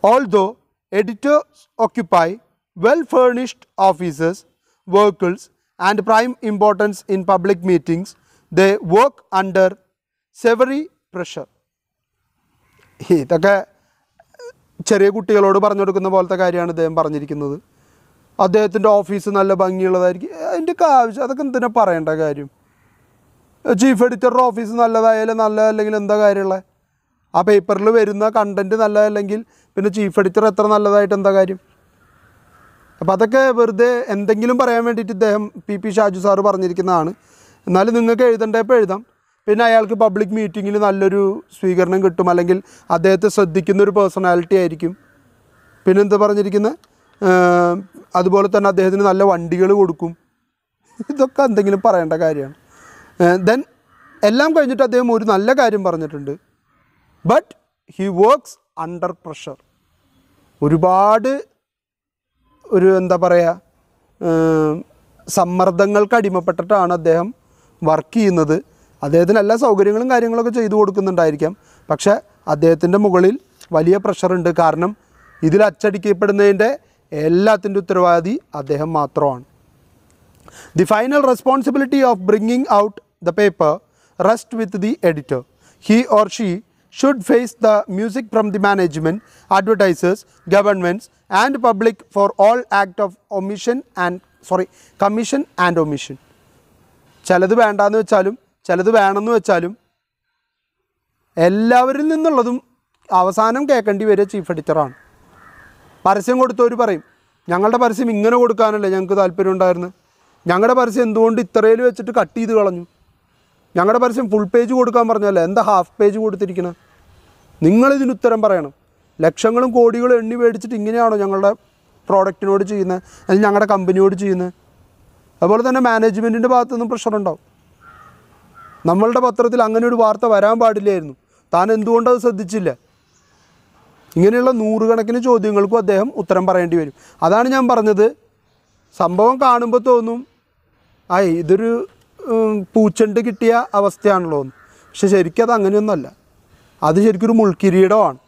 S1: although editors occupy well-furnished offices, vehicles and prime importance in public meetings, they work under severe pressure. ചെറിയ കുട്ടികളോട് പറഞ്ഞു കൊടുക്കുന്ന പോലത്തെ കാര്യമാണ് ഇദ്ദേഹം പറഞ്ഞിരിക്കുന്നത് അദ്ദേഹത്തിൻ്റെ office നല്ല ഭംഗിയുള്ളതായിരിക്കും ഒക്കെ ആവശ്യം അതൊക്കെ എന്തിനാ പറയേണ്ട കാര്യം ചീഫ് എഡിറ്ററുടെ ഓഫീസ് നല്ലതായാലും നല്ലതല്ലെങ്കിൽ എന്താ കാര്യമുള്ളത് ആ പേപ്പറിൽ വരുന്ന കണ്ടൻറ്റ് നല്ലതല്ലെങ്കിൽ പിന്നെ ചീഫ് എഡിറ്റർ എത്ര നല്ലതായിട്ട് എന്താ കാര്യം അപ്പോൾ അതൊക്കെ വെറുതെ എന്തെങ്കിലും പറയാൻ വേണ്ടിയിട്ട് ഇദ്ദേഹം പി പി ഷാജു സാറ് പറഞ്ഞിരിക്കുന്നതാണ് എന്നാലും നിങ്ങൾക്ക് എഴുതേണ്ടപ്പോൾ എഴുതാം പിന്നെ അയാൾക്ക് പബ്ലിക് മീറ്റിങ്ങിൽ നല്ലൊരു സ്വീകരണം കിട്ടും അല്ലെങ്കിൽ അദ്ദേഹത്തെ ശ്രദ്ധിക്കുന്ന ഒരു പേഴ്സണാലിറ്റി ആയിരിക്കും പിന്നെ എന്താ പറഞ്ഞിരിക്കുന്നത് അതുപോലെ തന്നെ അദ്ദേഹത്തിന് നല്ല വണ്ടികൾ കൊടുക്കും ഇതൊക്കെ എന്തെങ്കിലും പറയേണ്ട കാര്യമാണ് ദെൻ എല്ലാം കഴിഞ്ഞിട്ട് അദ്ദേഹം ഒരു നല്ല കാര്യം പറഞ്ഞിട്ടുണ്ട് but he works under pressure ഒരുപാട് ഒരു എന്താ പറയുക സമ്മർദ്ദങ്ങൾക്ക് അടിമപ്പെട്ടിട്ടാണ് അദ്ദേഹം വർക്ക് ചെയ്യുന്നത് അദ്ദേഹത്തിന് എല്ലാ സൗകര്യങ്ങളും കാര്യങ്ങളൊക്കെ ചെയ്തു കൊടുക്കുന്നുണ്ടായിരിക്കാം പക്ഷേ അദ്ദേഹത്തിൻ്റെ മുകളിൽ വലിയ പ്രഷറുണ്ട് കാരണം ഇതിൽ അച്ചടിക്കപ്പെടുന്നതിൻ്റെ എല്ലാത്തിൻ്റെ ഉത്തരവാദി അദ്ദേഹം മാത്രമാണ് the final responsibility of bringing out the paper rest with the editor he or she should face the music from the management advertisers governments and public for all act of omission and sorry commission and omission ചിലത് വേണ്ടാന്ന് വെച്ചാലും ചിലത് വേണമെന്ന് വെച്ചാലും എല്ലാവരിൽ നിന്നുള്ളതും അവസാനം കേൾക്കേണ്ടി വരിക ചീഫ് എഡിറ്ററാണ് പരസ്യം കൊടുത്തവർ പറയും ഞങ്ങളുടെ പരസ്യം ഇങ്ങനെ കൊടുക്കാനല്ലേ ഞങ്ങൾക്ക് താല്പര്യം ഉണ്ടായിരുന്നു ഞങ്ങളുടെ പരസ്യം എന്തുകൊണ്ട് ഇത്രയിൽ വെച്ചിട്ട് കട്ട് ചെയ്ത് കളഞ്ഞു ഞങ്ങളുടെ പരസ്യം ഫുൾ പേജ് കൊടുക്കാൻ പറഞ്ഞല്ലേ എന്താ ഹാഫ് പേജ് കൊടുത്തിരിക്കുന്നത് നിങ്ങളിതിന് ഉത്തരം പറയണം ലക്ഷങ്ങളും കോടികളും എണ്ണി മേടിച്ചിട്ട് ഇങ്ങനെയാണോ ഞങ്ങളുടെ പ്രോഡക്റ്റിനോട് ചെയ്യുന്നത് അല്ലെങ്കിൽ ഞങ്ങളുടെ കമ്പനിയോട് ചെയ്യുന്നത് അതുപോലെ തന്നെ മാനേജ്മെൻറ്റിൻ്റെ ഭാഗത്തു നിന്നും പ്രഷർ നമ്മളുടെ പത്രത്തിൽ അങ്ങനെ ഒരു വാർത്ത വരാൻ പാടില്ലായിരുന്നു താൻ എന്തുകൊണ്ടത് ശ്രദ്ധിച്ചില്ല ഇങ്ങനെയുള്ള നൂറുകണക്കിന് ചോദ്യങ്ങൾക്കും അദ്ദേഹം ഉത്തരം പറയേണ്ടി വരും അതാണ് ഞാൻ പറഞ്ഞത് സംഭവം കാണുമ്പോൾ തോന്നും ആ ഇതൊരു പൂച്ചണ്ട് കിട്ടിയ അവസ്ഥയാണല്ലോ എന്ന് പക്ഷെ ശരിക്കും അത് അങ്ങനെയൊന്നുമല്ല അത് ശരിക്കൊരു മുൾക്കിരീടമാണ്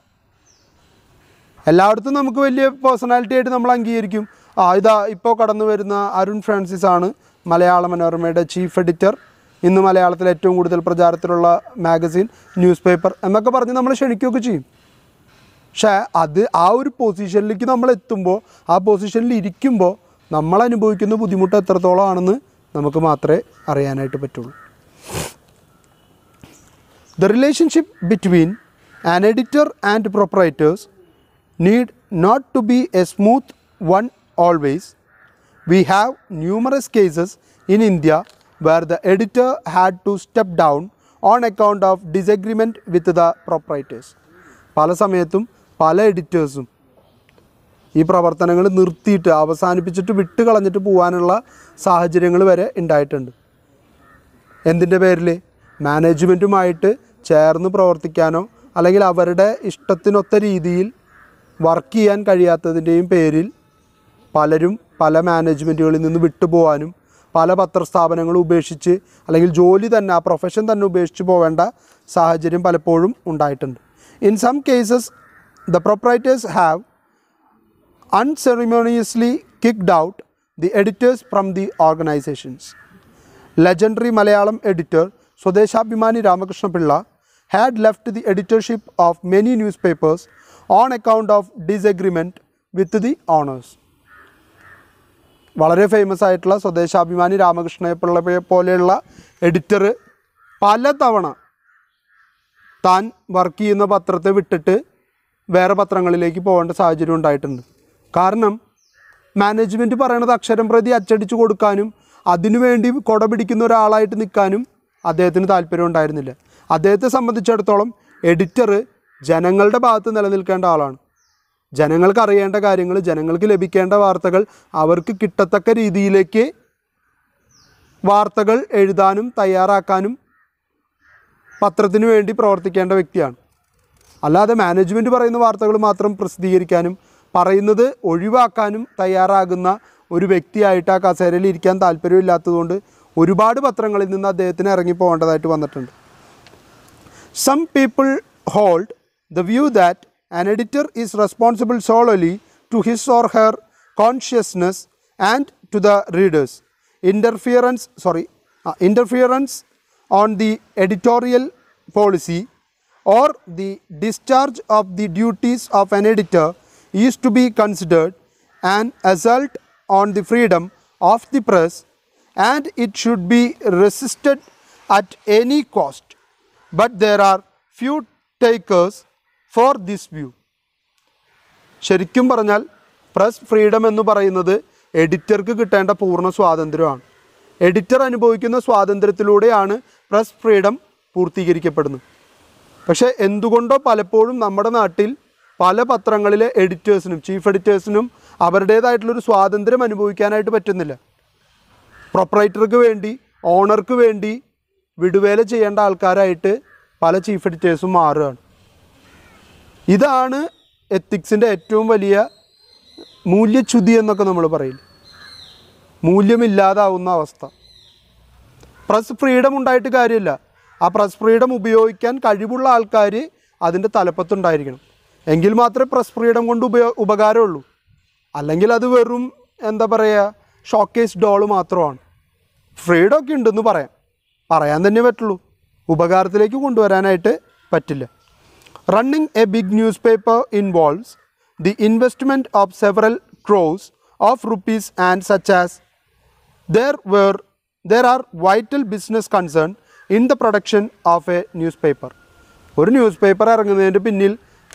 S1: എല്ലായിടത്തും നമുക്ക് വലിയ പേഴ്സണാലിറ്റി ആയിട്ട് നമ്മൾ അംഗീകരിക്കും ആ ഇതാ ഇപ്പോൾ കടന്നു വരുന്ന അരുൺ ഫ്രാൻസിസ് ആണ് മലയാള മനോരമയുടെ ചീഫ് എഡിറ്റർ ഇന്ന് മലയാളത്തിൽ ഏറ്റവും കൂടുതൽ പ്രചാരത്തിലുള്ള മാഗസിൻ ന്യൂസ് പേപ്പർ എന്നൊക്കെ പറഞ്ഞ് നമ്മൾ ക്ഷണിക്കുകയൊക്കെ ചെയ്യും പക്ഷേ അത് ആ ഒരു പൊസിഷനിലേക്ക് നമ്മൾ എത്തുമ്പോൾ ആ പൊസിഷനിൽ ഇരിക്കുമ്പോൾ നമ്മൾ അനുഭവിക്കുന്ന ബുദ്ധിമുട്ട് എത്രത്തോളം ആണെന്ന് നമുക്ക് മാത്രമേ അറിയാനായിട്ട് പറ്റുള്ളൂ the relationship between an editor and proprietors need not to be a smooth one always we have numerous cases in India where the editor had to step down on account of disagreement with the proprietors പല സമയത്തും പല എഡിറ്റേഴ്സും ഈ പ്രവർത്തനങ്ങൾ നിർത്തിയിട്ട് അവസാനിപ്പിച്ചിട്ട് വിട്ട് കളഞ്ഞിട്ട് പോകാനുള്ള സാഹചര്യങ്ങൾ വരെ ഉണ്ടായിട്ടുണ്ട് എന്തിൻ്റെ പേരിൽ മാനേജ്മെൻറ്റുമായിട്ട് ചേർന്ന് പ്രവർത്തിക്കാനോ അല്ലെങ്കിൽ അവരുടെ ഇഷ്ടത്തിനൊത്ത രീതിയിൽ വർക്ക് ചെയ്യാൻ കഴിയാത്തതിൻ്റെയും പേരിൽ പലരും പല മാനേജ്മെൻറ്റുകളിൽ നിന്ന് വിട്ടുപോകാനും പല പത്രസ്ഥാപനങ്ങളും ഉപേക്ഷിച്ച് അല്ലെങ്കിൽ ജോലി തന്നെ ആ പ്രൊഫഷൻ തന്നെ ഉപേക്ഷിച്ച് പോവേണ്ട സാഹചര്യം പലപ്പോഴും ഉണ്ടായിട്ടുണ്ട് in some cases the proprietors have unceremoniously kicked out the editors from the organisations legendary Malayalam editor Swadeshabhimani Ramakrishna Pillai had left the editorship of many newspapers on account of disagreement with the owners. വളരെ famous ആയിട്ടുള്ള സ്വദേശാഭിമാനി രാമകൃഷ്ണപിള്ളയെ പോലെയുള്ള editor പലതവണ താൻ work ചെയ്യുന്ന പത്രത്തെ വിട്ടിട്ട് വേറെ പത്രങ്ങളിലേക്ക് പോകേണ്ട സാഹചര്യം ഉണ്ടായിട്ടുണ്ട് കാരണം മാനേജ്മെൻറ്റ് പറയണത് അക്ഷരം പ്രതി അച്ചടിച്ചു കൊടുക്കാനും അതിനുവേണ്ടി കൊടപിടിക്കുന്ന പിടിക്കുന്ന ഒരാളായിട്ട് നിൽക്കാനും അദ്ദേഹത്തിന് താല്പര്യം ഉണ്ടായിരുന്നില്ല അദ്ദേഹത്തെ സംബന്ധിച്ചിടത്തോളം എഡിറ്റർ ജനങ്ങളുടെ ഭാഗത്ത് നിലനിൽക്കേണ്ട ആളാണ് ജനങ്ങൾക്ക് അറിയേണ്ട കാര്യങ്ങൾ ജനങ്ങൾക്ക് ലഭിക്കേണ്ട വാർത്തകൾ അവർക്ക് കിട്ടത്തക്ക രീതിയിലേക്ക് വാർത്തകൾ എഴുതാനും തയ്യാറാക്കാനും പത്രത്തിനു വേണ്ടി പ്രവർത്തിക്കേണ്ട വ്യക്തിയാണ് അല്ലാതെ മാനേജ്മെൻ്റ് പറയുന്ന വാർത്തകൾ മാത്രം പ്രസിദ്ധീകരിക്കാനും പറയുന്നത് ഒഴിവാക്കാനും തയ്യാറാകുന്ന ഒരു വ്യക്തിയായിട്ട് ആ കസേരയിൽ ഇരിക്കാൻ താല്പര്യമില്ലാത്തതുകൊണ്ട് ഒരുപാട് പത്രങ്ങളിൽ നിന്ന് അദ്ദേഹത്തിന് ഇറങ്ങി പോകേണ്ടതായിട്ട് വന്നിട്ടുണ്ട് some people hold the view that An editor is responsible solely to his or her consciousness and to the readers. Interference, sorry, uh, interference on the editorial policy or the discharge of the duties of an editor is to be considered an assault on the freedom of the press and it should be resisted at any cost. But there are few takers for this view ശരിക്കും പറഞ്ഞാൽ press freedom എന്ന് പറയുന്നത് എഡിറ്റർക്ക് കിട്ടേണ്ട പൂർണ്ണ സ്വാതന്ത്ര്യമാണ് editor അനുഭവിക്കുന്ന സ്വാതന്ത്ര്യത്തിലൂടെയാണ് press freedom പൂർത്തീകരിക്കപ്പെടുന്നത് പക്ഷേ എന്തുകൊണ്ടോ പലപ്പോഴും നമ്മുടെ നാട്ടിൽ പല പത്രങ്ങളിലെ എഡിറ്റേഴ്സിനും ചീഫ് എഡിറ്റേഴ്സിനും അവരുടേതായിട്ടുള്ളൊരു സ്വാതന്ത്ര്യം അനുഭവിക്കാനായിട്ട് പറ്റുന്നില്ല പ്രൊപ്പറേറ്റർക്ക് വേണ്ടി ഓണർക്ക് വേണ്ടി വിടുവേല ചെയ്യേണ്ട ആൾക്കാരായിട്ട് പല ചീഫ് എഡിറ്റേഴ്സും മാറുകയാണ് ഇതാണ് എത്തിക്സിൻ്റെ ഏറ്റവും വലിയ മൂല്യച്യുതി എന്നൊക്കെ നമ്മൾ പറയും മൂല്യമില്ലാതാവുന്ന അവസ്ഥ പ്രസ് ഫ്രീഡം ഉണ്ടായിട്ട് കാര്യമില്ല ആ പ്രസ് ഫ്രീഡം ഉപയോഗിക്കാൻ കഴിവുള്ള ആൾക്കാർ അതിൻ്റെ തലപ്പത്തുണ്ടായിരിക്കണം എങ്കിൽ മാത്രമേ പ്രസ് ഫ്രീഡം കൊണ്ട് ഉപയോ ഉപകാരമുള്ളൂ അല്ലെങ്കിൽ അത് വെറും എന്താ പറയുക ഷോക്കേസ് ഡോള് മാത്രമാണ് ഫ്രീഡം ഒക്കെ ഉണ്ടെന്ന് പറയാം പറയാൻ തന്നെ പറ്റുള്ളൂ ഉപകാരത്തിലേക്ക് കൊണ്ടുവരാനായിട്ട് പറ്റില്ല Running a big newspaper involves the investment of several crores of rupees and such as there were there are vital business concern in the production of a news paper ഒരു ന്യൂസ് പേപ്പർ ഇറങ്ങുന്നതിൻ്റെ പിന്നിൽ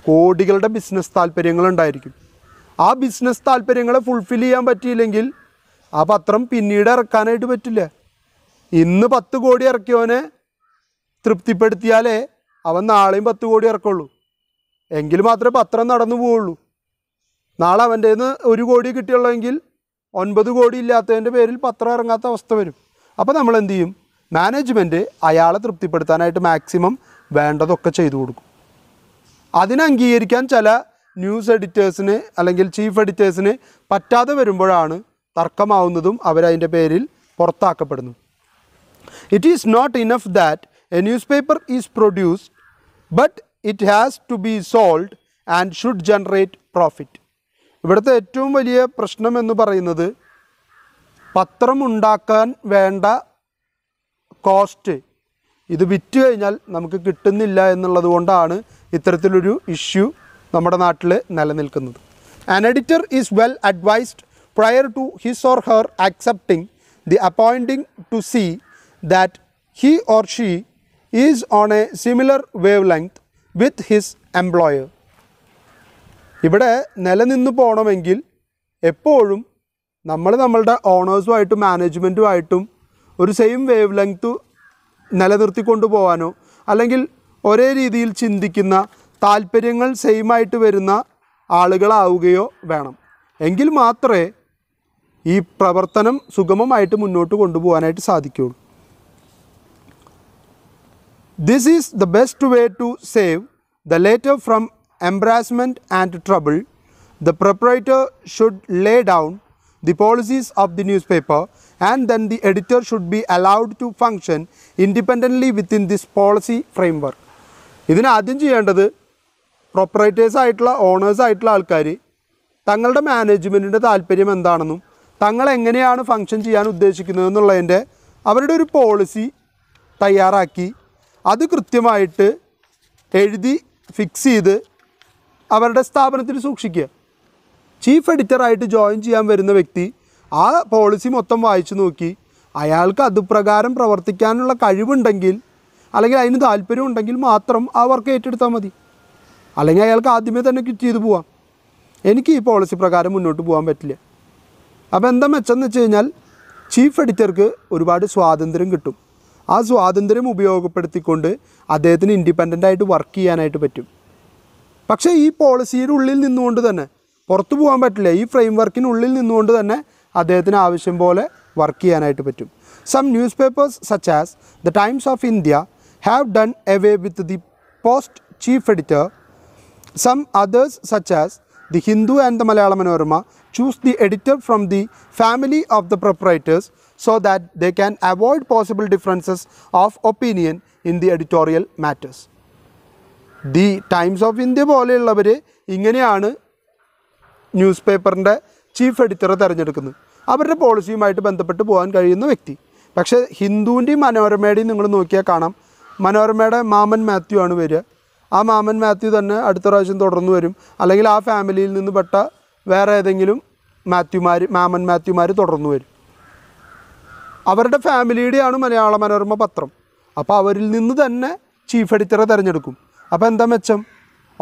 S1: കോടികളുടെ business താല്പര്യങ്ങളുണ്ടായിരിക്കും ആ business താല്പര്യങ്ങളെ fulfil ചെയ്യാൻ പറ്റിയില്ലെങ്കിൽ ആ പത്രം പിന്നീട് ഇറക്കാനായിട്ട് പറ്റില്ല ഇന്ന് പത്ത് കോടി ഇറക്കിയവനെ തൃപ്തിപ്പെടുത്തിയാലേ അവൻ നാളെയും പത്ത് കോടി ഇറക്കുള്ളൂ എങ്കിൽ മാത്രമേ പത്രം നടന്നു പോവുള്ളൂ നാളെ അവൻ്റെ നിന്ന് ഒരു കോടി കിട്ടിയുള്ളെങ്കിൽ ഒൻപത് കോടി ഇല്ലാത്തതിൻ്റെ പേരിൽ പത്രം ഇറങ്ങാത്ത അവസ്ഥ വരും അപ്പോൾ നമ്മൾ എന്ത് ചെയ്യും മാനേജ്മെൻറ്റ് അയാളെ തൃപ്തിപ്പെടുത്താനായിട്ട് മാക്സിമം വേണ്ടതൊക്കെ ചെയ്തു കൊടുക്കും അതിനെ അംഗീകരിക്കാൻ ചില ന്യൂസ് എഡിറ്റേഴ്സിന് അല്ലെങ്കിൽ ചീഫ് എഡിറ്റേഴ്സിന് പറ്റാതെ വരുമ്പോഴാണ് തർക്കമാവുന്നതും അവരതിൻ്റെ പേരിൽ പുറത്താക്കപ്പെടുന്നു it is not enough that a news newspaper is produced but it has to be sold and should generate profit ഇവിടുത്തെ ഏറ്റവും വലിയ പ്രശ്നം എന്ന് പറയുന്നത് പത്രം ഉണ്ടാക്കാൻ വേണ്ട കോസ്റ്റ് ഇത് വിറ്റ് കഴിഞ്ഞാൽ നമുക്ക് കിട്ടുന്നില്ല എന്നുള്ളത് കൊണ്ടാണ് ഇത്തരത്തിലൊരു ഇഷ്യൂ നമ്മുടെ നാട്ടിൽ നിലനിൽക്കുന്നത് an editor is well advised prior to his or her accepting the appointing to see that he or she is on a similar wavelength with his employer. ഇവിടെ നിലനിന്ന് പോകണമെങ്കിൽ എപ്പോഴും നമ്മൾ നമ്മളുടെ ഓണേഴ്സുമായിട്ടും മാനേജ്മെൻറ്റുമായിട്ടും ഒരു സെയിം വേവ് ലെങ്ത്ത് നിലനിർത്തിക്കൊണ്ട് പോകാനോ അല്ലെങ്കിൽ ഒരേ രീതിയിൽ ചിന്തിക്കുന്ന താല്പര്യങ്ങൾ സെയിമായിട്ട് വരുന്ന ആളുകളാവുകയോ വേണം എങ്കിൽ മാത്രമേ ഈ പ്രവർത്തനം സുഗമമായിട്ട് മുന്നോട്ട് കൊണ്ടുപോകാനായിട്ട് സാധിക്കുകയുള്ളൂ This is the best way to save the letter from embarrassment and trouble. The proprietor should lay down the policies of the newspaper and then the editor should be allowed to function independently within this policy framework. ഇതിന് ആദ്യം ചെയ്യേണ്ടത് proprietors ആയിട്ടുള്ള owners ആയിട്ടുള്ള ആൾക്കാർ തങ്ങളുടെ മാനേജ്മെൻറ്റിൻ്റെ താല്പര്യം എന്താണെന്നും തങ്ങൾ എങ്ങനെയാണ് ഫങ്ഷൻ ചെയ്യാൻ ഉദ്ദേശിക്കുന്നതെന്നുള്ളതിൻ്റെ അവരുടെ ഒരു പോളിസി തയ്യാറാക്കി അത് കൃത്യമായിട്ട് എഴുതി ഫിക്സ് ചെയ്ത് അവരുടെ സ്ഥാപനത്തിൽ സൂക്ഷിക്കുക ചീഫ് എഡിറ്ററായിട്ട് ജോയിൻ ചെയ്യാൻ വരുന്ന വ്യക്തി ആ പോളിസി മൊത്തം വായിച്ചു നോക്കി അയാൾക്ക് അതുപ്രകാരം പ്രവർത്തിക്കാനുള്ള കഴിവുണ്ടെങ്കിൽ അല്ലെങ്കിൽ അതിന് താല്പര്യം ഉണ്ടെങ്കിൽ മാത്രം ആ വർക്ക് ഏറ്റെടുത്താൽ മതി അല്ലെങ്കിൽ അയാൾക്ക് ആദ്യമേ തന്നെ കിറ്റ് ചെയ്ത് പോവാം എനിക്ക് ഈ പോളിസി പ്രകാരം മുന്നോട്ട് പോകാൻ പറ്റില്ല അപ്പോൾ എന്താ മെച്ചം എന്ന് വെച്ച് കഴിഞ്ഞാൽ ചീഫ് എഡിറ്റർക്ക് ഒരുപാട് സ്വാതന്ത്ര്യം കിട്ടും ആ സ്വാതന്ത്ര്യം ഉപയോഗപ്പെടുത്തിക്കൊണ്ട് അദ്ദേഹത്തിന് ഇൻഡിപെൻഡൻ്റ് ആയിട്ട് വർക്ക് ചെയ്യാനായിട്ട് പറ്റും പക്ഷേ ഈ പോളിസിയുടെ ഉള്ളിൽ നിന്നുകൊണ്ട് തന്നെ പുറത്തു പോകാൻ പറ്റില്ല ഈ ഫ്രെയിം വർക്കിനുള്ളിൽ നിന്നുകൊണ്ട് തന്നെ അദ്ദേഹത്തിന് ആവശ്യം പോലെ വർക്ക് ചെയ്യാനായിട്ട് പറ്റും some newspapers such as the Times of India have done away with the post chief editor some others such as the Hindu and the Malayala Manorama choose the editor from the family of the proprietors so that they can avoid possible differences of opinion in the editorial matters. The Times of India പോലെയുള്ളവർ ഇങ്ങനെയാണ് news പേപ്പറിൻ്റെ chief എഡിറ്ററെ തിരഞ്ഞെടുക്കുന്നത് അവരുടെ പോളിസിയുമായിട്ട് ബന്ധപ്പെട്ട് പോകാൻ കഴിയുന്ന വ്യക്തി പക്ഷേ ഹിന്ദുവിൻ്റെയും മനോരമയുടെയും നിങ്ങൾ നോക്കിയാൽ കാണാം മനോരമയുടെ മാമൻ മാത്യു ആണ് വരിക ആ മാമൻ മാത്യു തന്നെ അടുത്ത പ്രാവശ്യം തുടർന്ന് വരും അല്ലെങ്കിൽ ആ ഫാമിലിയിൽ നിന്ന് പെട്ട വേറെ ഏതെങ്കിലും മാത്യുമാർ മാമൻ മാത്യുമാർ തുടർന്ന് വരും അവരുടെ ഫാമിലിയുടെയാണ് മലയാള മനോരമ പത്രം അപ്പോൾ അവരിൽ നിന്ന് തന്നെ ചീഫ് എഡിറ്ററെ തിരഞ്ഞെടുക്കും അപ്പോൾ എന്താ മെച്ചം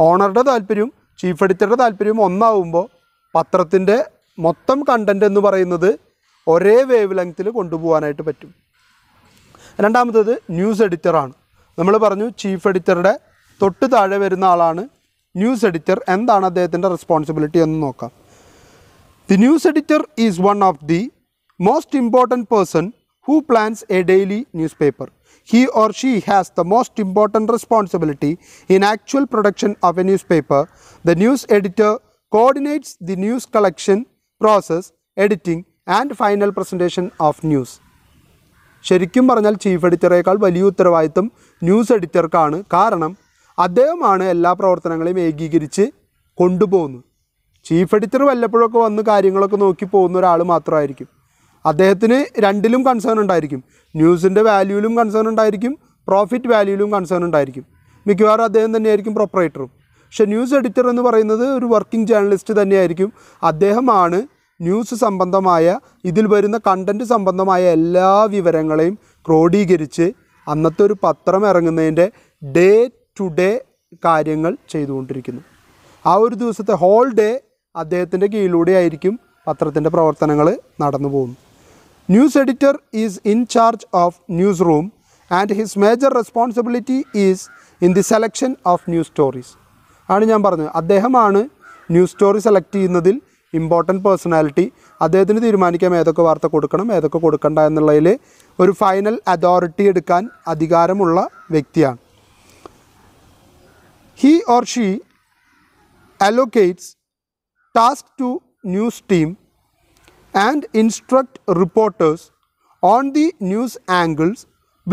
S1: ഓണറുടെ താല്പര്യം ചീഫ് എഡിറ്ററുടെ താല്പര്യം ഒന്നാവുമ്പോൾ പത്രത്തിൻ്റെ മൊത്തം കണ്ടൻറ് എന്ന് പറയുന്നത് ഒരേ വേവ് ലെങ്ത്തിൽ കൊണ്ടുപോകാനായിട്ട് പറ്റും രണ്ടാമത്തത് ന്യൂസ് എഡിറ്ററാണ് നമ്മൾ പറഞ്ഞു ചീഫ് എഡിറ്ററുടെ തൊട്ട് താഴെ വരുന്ന ആളാണ് ന്യൂസ് എഡിറ്റർ എന്താണ് അദ്ദേഹത്തിൻ്റെ റെസ്പോൺസിബിലിറ്റി എന്ന് നോക്കാം the news editor is one of the most important person who plans a daily newspaper. He or she has the most important responsibility in actual production of a newspaper. The news editor coordinates the news collection, process, editing and final presentation of news. ശരിക്കും പറഞ്ഞാൽ chief എഡിറ്ററേക്കാൾ വലിയ ഉത്തരവാദിത്വം news എഡിറ്റർക്കാണ് കാരണം അദ്ദേഹമാണ് എല്ലാ പ്രവർത്തനങ്ങളെയും ഏകീകരിച്ച് കൊണ്ടുപോകുന്നത് chief editor വല്ലപ്പോഴൊക്കെ വന്ന് കാര്യങ്ങളൊക്കെ നോക്കി പോകുന്ന ഒരാൾ മാത്രമായിരിക്കും അദ്ദേഹത്തിന് രണ്ടിലും കൺസേൺ ഉണ്ടായിരിക്കും ന്യൂസിൻ്റെ വാല്യൂവിലും കൺസേൺ ഉണ്ടായിരിക്കും പ്രോഫിറ്റ് വാല്യൂവിലും കൺസേൺ ഉണ്ടായിരിക്കും മിക്കവാറും അദ്ദേഹം തന്നെയായിരിക്കും പ്രൊപ്പറേറ്ററും പക്ഷേ ന്യൂസ് എഡിറ്റർ എന്ന് പറയുന്നത് ഒരു വർക്കിംഗ് ജേർണലിസ്റ്റ് തന്നെയായിരിക്കും അദ്ദേഹമാണ് ന്യൂസ് സംബന്ധമായ ഇതിൽ വരുന്ന കണ്ടൻറ്റ് സംബന്ധമായ എല്ലാ വിവരങ്ങളെയും ക്രോഡീകരിച്ച് അന്നത്തെ ഒരു പത്രം ഇറങ്ങുന്നതിൻ്റെ ഡേ ടു ഡേ കാര്യങ്ങൾ ചെയ്തുകൊണ്ടിരിക്കുന്നു ആ ഒരു ദിവസത്തെ ഹോൾ ഡേ അദ്ദേഹത്തിൻ്റെ കീഴിലൂടെ ആയിരിക്കും പത്രത്തിൻ്റെ പ്രവർത്തനങ്ങൾ നടന്നു പോകുന്നു news editor is in charge of newsroom and his major responsibility is in the selection of news stories ആണ് ഞാൻ പറഞ്ഞത് അദ്ദേഹമാണ് ന്യൂസ് സ്റ്റോറി സെലക്ട് ചെയ്യുന്നതിൽ ഇമ്പോർട്ടൻറ്റ് പേഴ്സണാലിറ്റി അദ്ദേഹത്തിന് തീരുമാനിക്കാം ഏതൊക്കെ വാർത്ത കൊടുക്കണം ഏതൊക്കെ കൊടുക്കണ്ട എന്നുള്ളതിൽ ഒരു ഫൈനൽ അതോറിറ്റി എടുക്കാൻ അധികാരമുള്ള വ്യക്തിയാണ് he or she allocates task to news team and instruct reporters on the news angles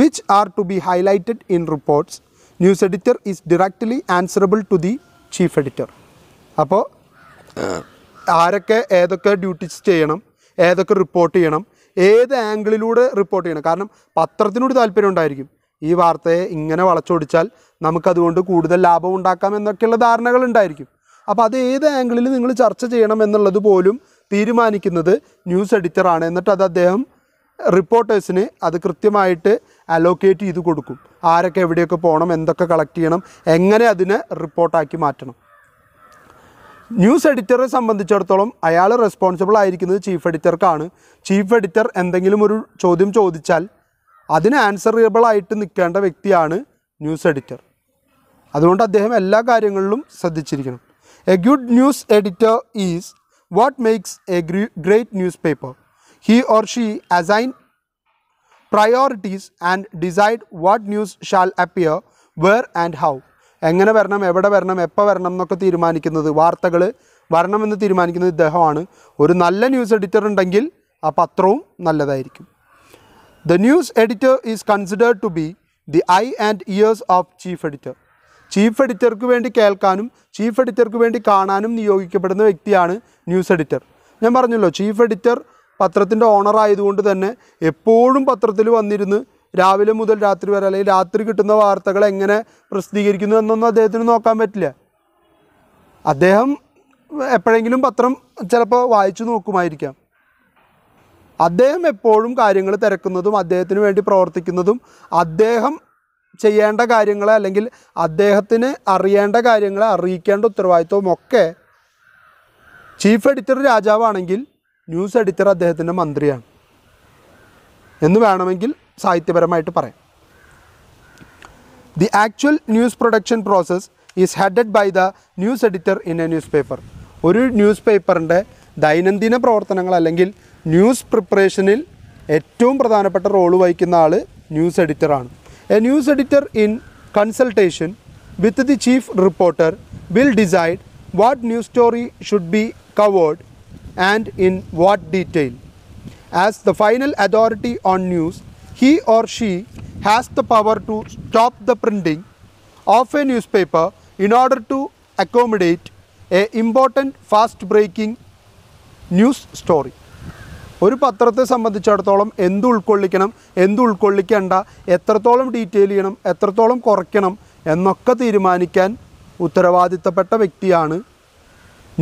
S1: which are to be highlighted in reports. News editor is directly answerable to the chief editor. അപ്പോൾ ആരൊക്കെ ഏതൊക്കെ duties ചെയ്യണം ഏതൊക്കെ report ചെയ്യണം ഏത് ആംഗിളിലൂടെ report ചെയ്യണം കാരണം പത്രത്തിനോട് താല്പര്യം ഉണ്ടായിരിക്കും ഈ വാർത്തയെ ഇങ്ങനെ വളച്ചൊടിച്ചാൽ നമുക്കതുകൊണ്ട് കൂടുതൽ ലാഭം ഉണ്ടാക്കാം എന്നൊക്കെയുള്ള ധാരണകൾ ഉണ്ടായിരിക്കും അപ്പോൾ അത് ഏത് ആംഗിളിൽ നിങ്ങൾ ചർച്ച ചെയ്യണം എന്നുള്ളത് പോലും തീരുമാനിക്കുന്നത് ന്യൂസ് എഡിറ്ററാണ് എന്നിട്ട് അത് അദ്ദേഹം റിപ്പോർട്ടേഴ്സിന് അത് കൃത്യമായിട്ട് അലോക്കേറ്റ് ചെയ്ത് കൊടുക്കും ആരൊക്കെ എവിടെയൊക്കെ പോകണം എന്തൊക്കെ കളക്ട് ചെയ്യണം എങ്ങനെ അതിനെ റിപ്പോർട്ടാക്കി മാറ്റണം ന്യൂസ് എഡിറ്ററെ സംബന്ധിച്ചിടത്തോളം അയാൾ റെസ്പോൺസിബിൾ ആയിരിക്കുന്നത് ചീഫ് എഡിറ്റർക്കാണ് ചീഫ് എഡിറ്റർ എന്തെങ്കിലും ഒരു ചോദ്യം ചോദിച്ചാൽ അതിന് ആൻസറബിൾ ആയിട്ട് നിൽക്കേണ്ട വ്യക്തിയാണ് ന്യൂസ് എഡിറ്റർ അതുകൊണ്ട് അദ്ദേഹം എല്ലാ കാര്യങ്ങളിലും ശ്രദ്ധിച്ചിരിക്കണം a good news editor is What makes a great newspaper? He or she assign priorities and decide what news shall appear, where and how. എങ്ങനെ വരണം എവിടെ വരണം എപ്പോൾ വരണം എന്നൊക്കെ തീരുമാനിക്കുന്നത് വാർത്തകൾ വരണമെന്ന് തീരുമാനിക്കുന്നത് ഇദ്ദേഹമാണ് ഒരു നല്ല ന്യൂസ് എഡിറ്റർ ഉണ്ടെങ്കിൽ ആ പത്രവും നല്ലതായിരിക്കും the news editor is considered to be the eye and ears of chief editor chief എഡിറ്റർക്ക് വേണ്ടി കേൾക്കാനും ചീഫ് എഡിറ്റർക്ക് വേണ്ടി കാണാനും നിയോഗിക്കപ്പെടുന്ന വ്യക്തിയാണ് ന്യൂസ് എഡിറ്റർ ഞാൻ പറഞ്ഞല്ലോ ചീഫ് എഡിറ്റർ പത്രത്തിൻ്റെ ഓണർ ആയതുകൊണ്ട് തന്നെ എപ്പോഴും പത്രത്തിൽ വന്നിരുന്ന് രാവിലെ മുതൽ രാത്രി വരെ അല്ലെങ്കിൽ രാത്രി കിട്ടുന്ന വാർത്തകൾ എങ്ങനെ പ്രസിദ്ധീകരിക്കുന്നു എന്നൊന്നും അദ്ദേഹത്തിന് നോക്കാൻ പറ്റില്ല അദ്ദേഹം എപ്പോഴെങ്കിലും പത്രം ചിലപ്പോൾ വായിച്ചു നോക്കുമായിരിക്കാം അദ്ദേഹം എപ്പോഴും കാര്യങ്ങൾ തിരക്കുന്നതും അദ്ദേഹത്തിന് വേണ്ടി പ്രവർത്തിക്കുന്നതും അദ്ദേഹം ചെയ്യേണ്ട കാര്യങ്ങളെ അല്ലെങ്കിൽ അദ്ദേഹത്തിന് അറിയേണ്ട കാര്യങ്ങളെ അറിയിക്കേണ്ട ഉത്തരവാദിത്വവും ഒക്കെ ചീഫ് എഡിറ്റർ രാജാവാണെങ്കിൽ ന്യൂസ് എഡിറ്റർ അദ്ദേഹത്തിൻ്റെ മന്ത്രിയാണ് എന്ന് വേണമെങ്കിൽ സാഹിത്യപരമായിട്ട് പറയാം the actual news production process is headed by the news editor in a news paper ഒരു ന്യൂസ് പേപ്പറിൻ്റെ ദൈനംദിന പ്രവർത്തനങ്ങൾ അല്ലെങ്കിൽ ന്യൂസ് പ്രിപ്പറേഷനിൽ ഏറ്റവും പ്രധാനപ്പെട്ട റോൾ വഹിക്കുന്ന ആൾ ന്യൂസ് എഡിറ്ററാണ് A news editor in consultation with the chief reporter will decide what news story should be covered and in what detail. As the final authority on news, he or she has the power to stop the printing of a newspaper in order to accommodate a important fast breaking news story. ഒരു പത്രത്തെ സംബന്ധിച്ചിടത്തോളം എന്ത് ഉൾക്കൊള്ളിക്കണം എന്ത് ഉൾക്കൊള്ളിക്കേണ്ട എത്രത്തോളം detail ചെയ്യണം എത്രത്തോളം കുറയ്ക്കണം എന്നൊക്കെ തീരുമാനിക്കാൻ ഉത്തരവാദിത്തപ്പെട്ട വ്യക്തിയാണ്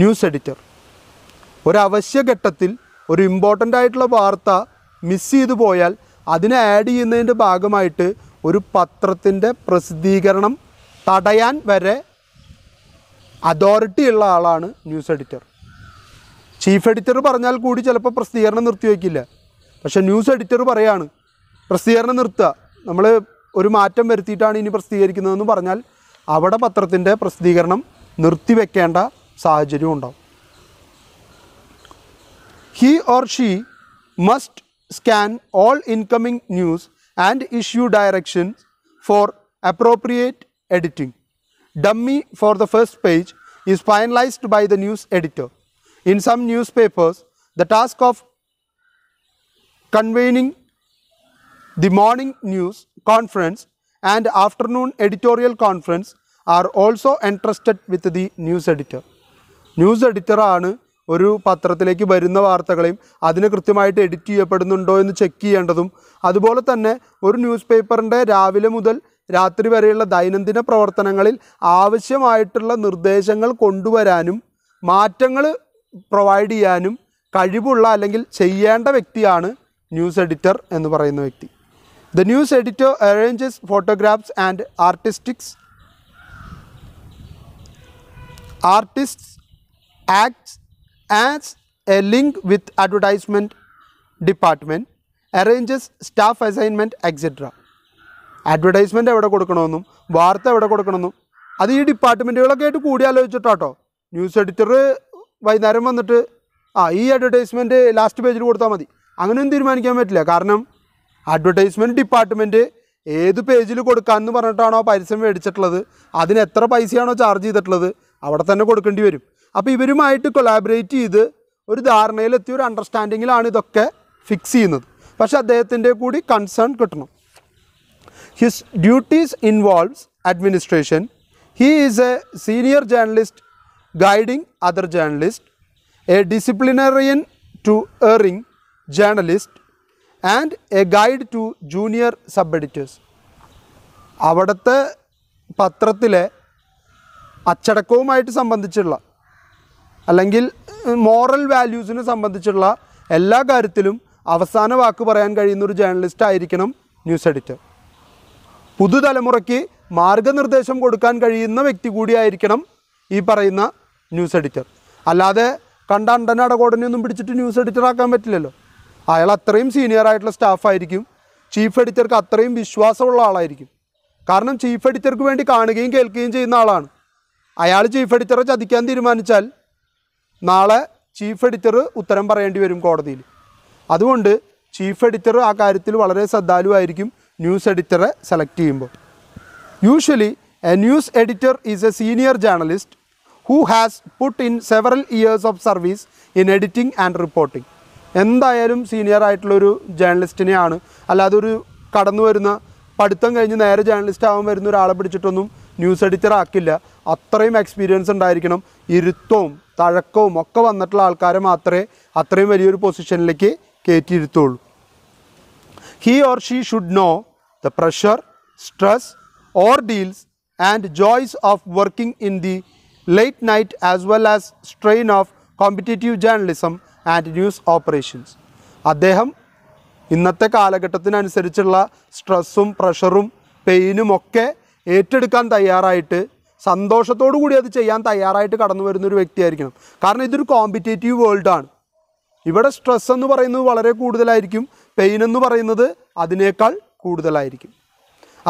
S1: ന്യൂസ് എഡിറ്റർ ഒരവശ്യഘട്ടത്തിൽ ഒരു ഇമ്പോർട്ടൻ്റ് ആയിട്ടുള്ള വാർത്ത മിസ് ചെയ്തു പോയാൽ അതിനെ ആഡ് ചെയ്യുന്നതിൻ്റെ ഭാഗമായിട്ട് ഒരു പത്രത്തിൻ്റെ പ്രസിദ്ധീകരണം തടയാൻ വരെ അതോറിറ്റിയുള്ള ആളാണ് ന്യൂസ് എഡിറ്റർ ചീഫ് എഡിറ്റർ പറഞ്ഞാൽ കൂടി ചിലപ്പോൾ പ്രസിദ്ധീകരണം നിർത്തിവെക്കില്ല പക്ഷേ ന്യൂസ് എഡിറ്റർ പറയാണ് പ്രസിദ്ധീകരണം നിർത്തുക നമ്മൾ ഒരു മാറ്റം വരുത്തിയിട്ടാണ് ഇനി പ്രസിദ്ധീകരിക്കുന്നതെന്ന് പറഞ്ഞാൽ അവിടെ പത്രത്തിൻ്റെ പ്രസിദ്ധീകരണം നിർത്തിവെക്കേണ്ട സാഹചര്യം ഉണ്ടാവും he or she must scan all incoming news and issue direction for appropriate editing dummy for the first page is finalised by the news editor in some newspapers, the task of convening the morning news conference and afternoon editorial conference are also entrusted with the news editor news എഡിറ്ററാണ് ഒരു പത്രത്തിലേക്ക് വരുന്ന വാർത്തകളെയും അതിന് കൃത്യമായിട്ട് edit ചെയ്യപ്പെടുന്നുണ്ടോ എന്ന് check ചെയ്യേണ്ടതും അതുപോലെ തന്നെ ഒരു ന്യൂസ് പേപ്പറിൻ്റെ രാവിലെ മുതൽ രാത്രി വരെയുള്ള ദൈനംദിന പ്രവർത്തനങ്ങളിൽ ആവശ്യമായിട്ടുള്ള നിർദ്ദേശങ്ങൾ കൊണ്ടുവരാനും മാറ്റങ്ങൾ പ്രൊവൈഡ് ചെയ്യാനും കഴിവുള്ള അല്ലെങ്കിൽ ചെയ്യേണ്ട വ്യക്തിയാണ് ന്യൂസ് എഡിറ്റർ എന്ന് പറയുന്ന വ്യക്തി the news editor arranges photographs and artistics artist acts as a link with advertisement department arranges staff assignment etcetera advertisement എവിടെ കൊടുക്കണമെന്നും വാർത്ത എവിടെ കൊടുക്കണമെന്നും അത് ഈ ഡിപ്പാർട്ട്മെൻറ്റുകളൊക്കെ ആയിട്ട് കൂടി ന്യൂസ് എഡിറ്റർ വൈകുന്നേരം വന്നിട്ട് ആ ഈ അഡ്വർടൈസ്മെൻറ്റ് ലാസ്റ്റ് പേജിൽ കൊടുത്താൽ മതി അങ്ങനെയൊന്നും തീരുമാനിക്കാൻ പറ്റില്ല കാരണം അഡ്വർടൈസ്മെൻറ്റ് ഡിപ്പാർട്ട്മെൻറ്റ് ഏത് പേജിൽ കൊടുക്കാമെന്ന് പറഞ്ഞിട്ടാണോ പരസ്യം മേടിച്ചിട്ടുള്ളത് അതിന് എത്ര പൈസയാണോ ചാർജ് ചെയ്തിട്ടുള്ളത് അവിടെ തന്നെ കൊടുക്കേണ്ടി വരും അപ്പോൾ ഇവരുമായിട്ട് കൊലാബറേറ്റ് ചെയ്ത് ഒരു ധാരണയിലെത്തിയ ഒരു അണ്ടർസ്റ്റാൻഡിങ്ങിലാണ് ഇതൊക്കെ ഫിക്സ് ചെയ്യുന്നത് പക്ഷെ അദ്ദേഹത്തിൻ്റെ കൂടി കൺസേൺ കിട്ടണം his duties involves administration he is a senior journalist guiding other journalists, a disciplinarian to erring journalists, and a guide to junior sub editors അവിടുത്തെ പത്രത്തിലെ അച്ചടക്കവുമായിട്ട് സംബന്ധിച്ചുള്ള അല്ലെങ്കിൽ മോറൽ വാല്യൂസിനെ സംബന്ധിച്ചുള്ള എല്ലാ കാര്യത്തിലും അവസാന വാക്ക് പറയാൻ കഴിയുന്ന ഒരു ജേർണലിസ്റ്റ് ആയിരിക്കണം ന്യൂസ് എഡിറ്റർ പുതുതലമുറയ്ക്ക് മാർഗനിർദ്ദേശം കൊടുക്കാൻ കഴിയുന്ന വ്യക്തി കൂടിയായിരിക്കണം ഈ പറയുന്ന ന്യൂസ് എഡിറ്റർ അല്ലാതെ കണ്ട അണ്ടനാട അടകോടനെയൊന്നും പിടിച്ചിട്ട് ന്യൂസ് എഡിറ്റർ ആക്കാൻ പറ്റില്ലല്ലോ അയാൾ അത്രയും സീനിയർ ആയിട്ടുള്ള സ്റ്റാഫായിരിക്കും ചീഫ് എഡിറ്റർക്ക് അത്രയും വിശ്വാസമുള്ള ആളായിരിക്കും കാരണം ചീഫ് എഡിറ്റർക്ക് വേണ്ടി കാണുകയും കേൾക്കുകയും ചെയ്യുന്ന ആളാണ് അയാൾ ചീഫ് എഡിറ്ററെ ചതിക്കാൻ തീരുമാനിച്ചാൽ നാളെ ചീഫ് എഡിറ്റർ ഉത്തരം പറയേണ്ടി വരും കോടതിയിൽ അതുകൊണ്ട് ചീഫ് എഡിറ്റർ ആ കാര്യത്തിൽ വളരെ ശ്രദ്ധാലുവായിരിക്കും ന്യൂസ് എഡിറ്ററെ സെലക്ട് ചെയ്യുമ്പോൾ usually a news editor is a senior journalist who has put in several years of service in editing and reporting എന്തായാലും സീനിയർ ആയിട്ടുള്ളൊരു ജേർണലിസ്റ്റിനെയാണ് അല്ലാതെ ഒരു കടന്നു വരുന്ന പഠിത്തം കഴിഞ്ഞ് നേരെ ജേർണലിസ്റ്റ് ആവാൻ വരുന്ന ഒരാളെ പിടിച്ചിട്ടൊന്നും ന്യൂസ് എഡിറ്റർ ആക്കില്ല അത്രയും എക്സ്പീരിയൻസ് ഉണ്ടായിരിക്കണം ഇരുത്തവും തഴക്കവും ഒക്കെ വന്നിട്ടുള്ള ആൾക്കാരെ മാത്രമേ അത്രയും വലിയൊരു പൊസിഷനിലേക്ക് കയറ്റിയിരുത്തുള്ളൂ he or she should know the pressure stress or deals and joys of working in the late night as well as strain of competitive journalism and news operations അദ്ദേഹം ഇന്നത്തെ കാലഘട്ടത്തിനനുസരിച്ചുള്ള സ്ട്രെസ്സും പ്രഷറും പെയിനും ഒക്കെ ഏറ്റെടുക്കാൻ തയ്യാറായിട്ട് സന്തോഷത്തോടു കൂടി അത് ചെയ്യാൻ തയ്യാറായിട്ട് കടന്നു വരുന്നൊരു വ്യക്തിയായിരിക്കണം കാരണം ഇതൊരു കോമ്പറ്റേറ്റീവ് വേൾഡാണ് ഇവിടെ സ്ട്രെസ് എന്ന് പറയുന്നത് വളരെ കൂടുതലായിരിക്കും പെയിൻ എന്ന് പറയുന്നത് അതിനേക്കാൾ കൂടുതലായിരിക്കും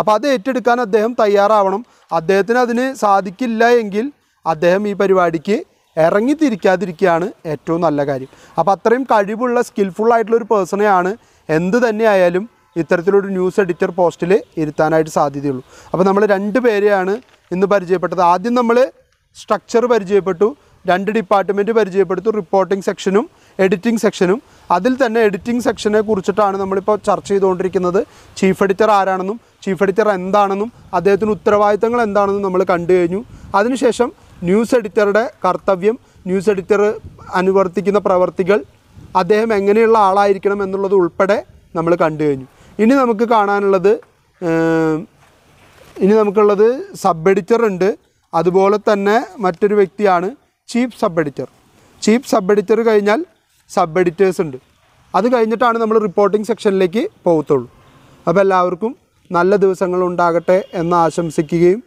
S1: അപ്പോൾ അത് ഏറ്റെടുക്കാൻ അദ്ദേഹം തയ്യാറാവണം അദ്ദേഹത്തിന് അതിന് സാധിക്കില്ല എങ്കിൽ അദ്ദേഹം ഈ പരിപാടിക്ക് ഇറങ്ങിത്തിരിക്കാതിരിക്കുകയാണ് ഏറ്റവും നല്ല കാര്യം അപ്പോൾ അത്രയും കഴിവുള്ള സ്കിൽഫുൾ ആയിട്ടുള്ള ഒരു പേഴ്സണെയാണ് എന്ത് തന്നെയായാലും ഇത്തരത്തിലൊരു ന്യൂസ് എഡിറ്റർ പോസ്റ്റിൽ ഇരുത്താനായിട്ട് സാധ്യതയുള്ളൂ അപ്പോൾ നമ്മൾ രണ്ട് പേരെയാണ് ഇന്ന് പരിചയപ്പെട്ടത് ആദ്യം നമ്മൾ സ്ട്രക്ചർ പരിചയപ്പെട്ടു രണ്ട് ഡിപ്പാർട്ട്മെൻറ്റ് പരിചയപ്പെടുത്തു റിപ്പോർട്ടിംഗ് സെക്ഷനും എഡിറ്റിംഗ് സെക്ഷനും അതിൽ തന്നെ എഡിറ്റിംഗ് സെക്ഷനെ കുറിച്ചിട്ടാണ് നമ്മളിപ്പോൾ ചർച്ച ചെയ്തുകൊണ്ടിരിക്കുന്നത് ചീഫ് എഡിറ്റർ ആരാണെന്നും ചീഫ് എഡിറ്റർ എന്താണെന്നും അദ്ദേഹത്തിന് ഉത്തരവാദിത്തങ്ങൾ എന്താണെന്നും നമ്മൾ കണ്ടു കഴിഞ്ഞു അതിനുശേഷം ന്യൂസ് എഡിറ്ററുടെ കർത്തവ്യം ന്യൂസ് എഡിറ്റർ അനുവർത്തിക്കുന്ന പ്രവർത്തികൾ അദ്ദേഹം എങ്ങനെയുള്ള ആളായിരിക്കണം എന്നുള്ളത് ഉൾപ്പെടെ നമ്മൾ കണ്ടു കഴിഞ്ഞു ഇനി നമുക്ക് കാണാനുള്ളത് ഇനി നമുക്കുള്ളത് സബ് എഡിറ്റർ ഉണ്ട് അതുപോലെ തന്നെ മറ്റൊരു വ്യക്തിയാണ് chief sub editor chief sub editor കഴിഞ്ഞാൽ സബ് എഡിറ്റേഴ്സ് ഉണ്ട് അത് കഴിഞ്ഞിട്ടാണ് നമ്മൾ റിപ്പോർട്ടിംഗ് സെക്ഷനിലേക്ക് പോകത്തുള്ളൂ അപ്പോൾ എല്ലാവർക്കും നല്ല ദിവസങ്ങൾ ഉണ്ടാകട്ടെ എന്ന് ആശംസിക്കുകയും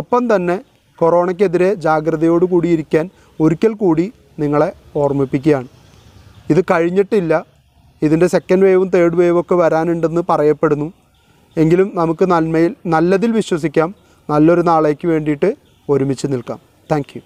S1: ഒപ്പം തന്നെ കൊറോണയ്ക്കെതിരെ ജാഗ്രതയോട് കൂടിയിരിക്കാൻ ഒരിക്കൽ കൂടി നിങ്ങളെ ഓർമ്മിപ്പിക്കുകയാണ് ഇത് കഴിഞ്ഞിട്ടില്ല ഇതിൻ്റെ സെക്കൻഡ് വേവും തേർഡ് വേവും ഒക്കെ വരാനുണ്ടെന്ന് പറയപ്പെടുന്നു എങ്കിലും നമുക്ക് നന്മയിൽ നല്ലതിൽ വിശ്വസിക്കാം നല്ലൊരു നാളേക്ക് വേണ്ടിയിട്ട് ഒരുമിച്ച് നിൽക്കാം താങ്ക്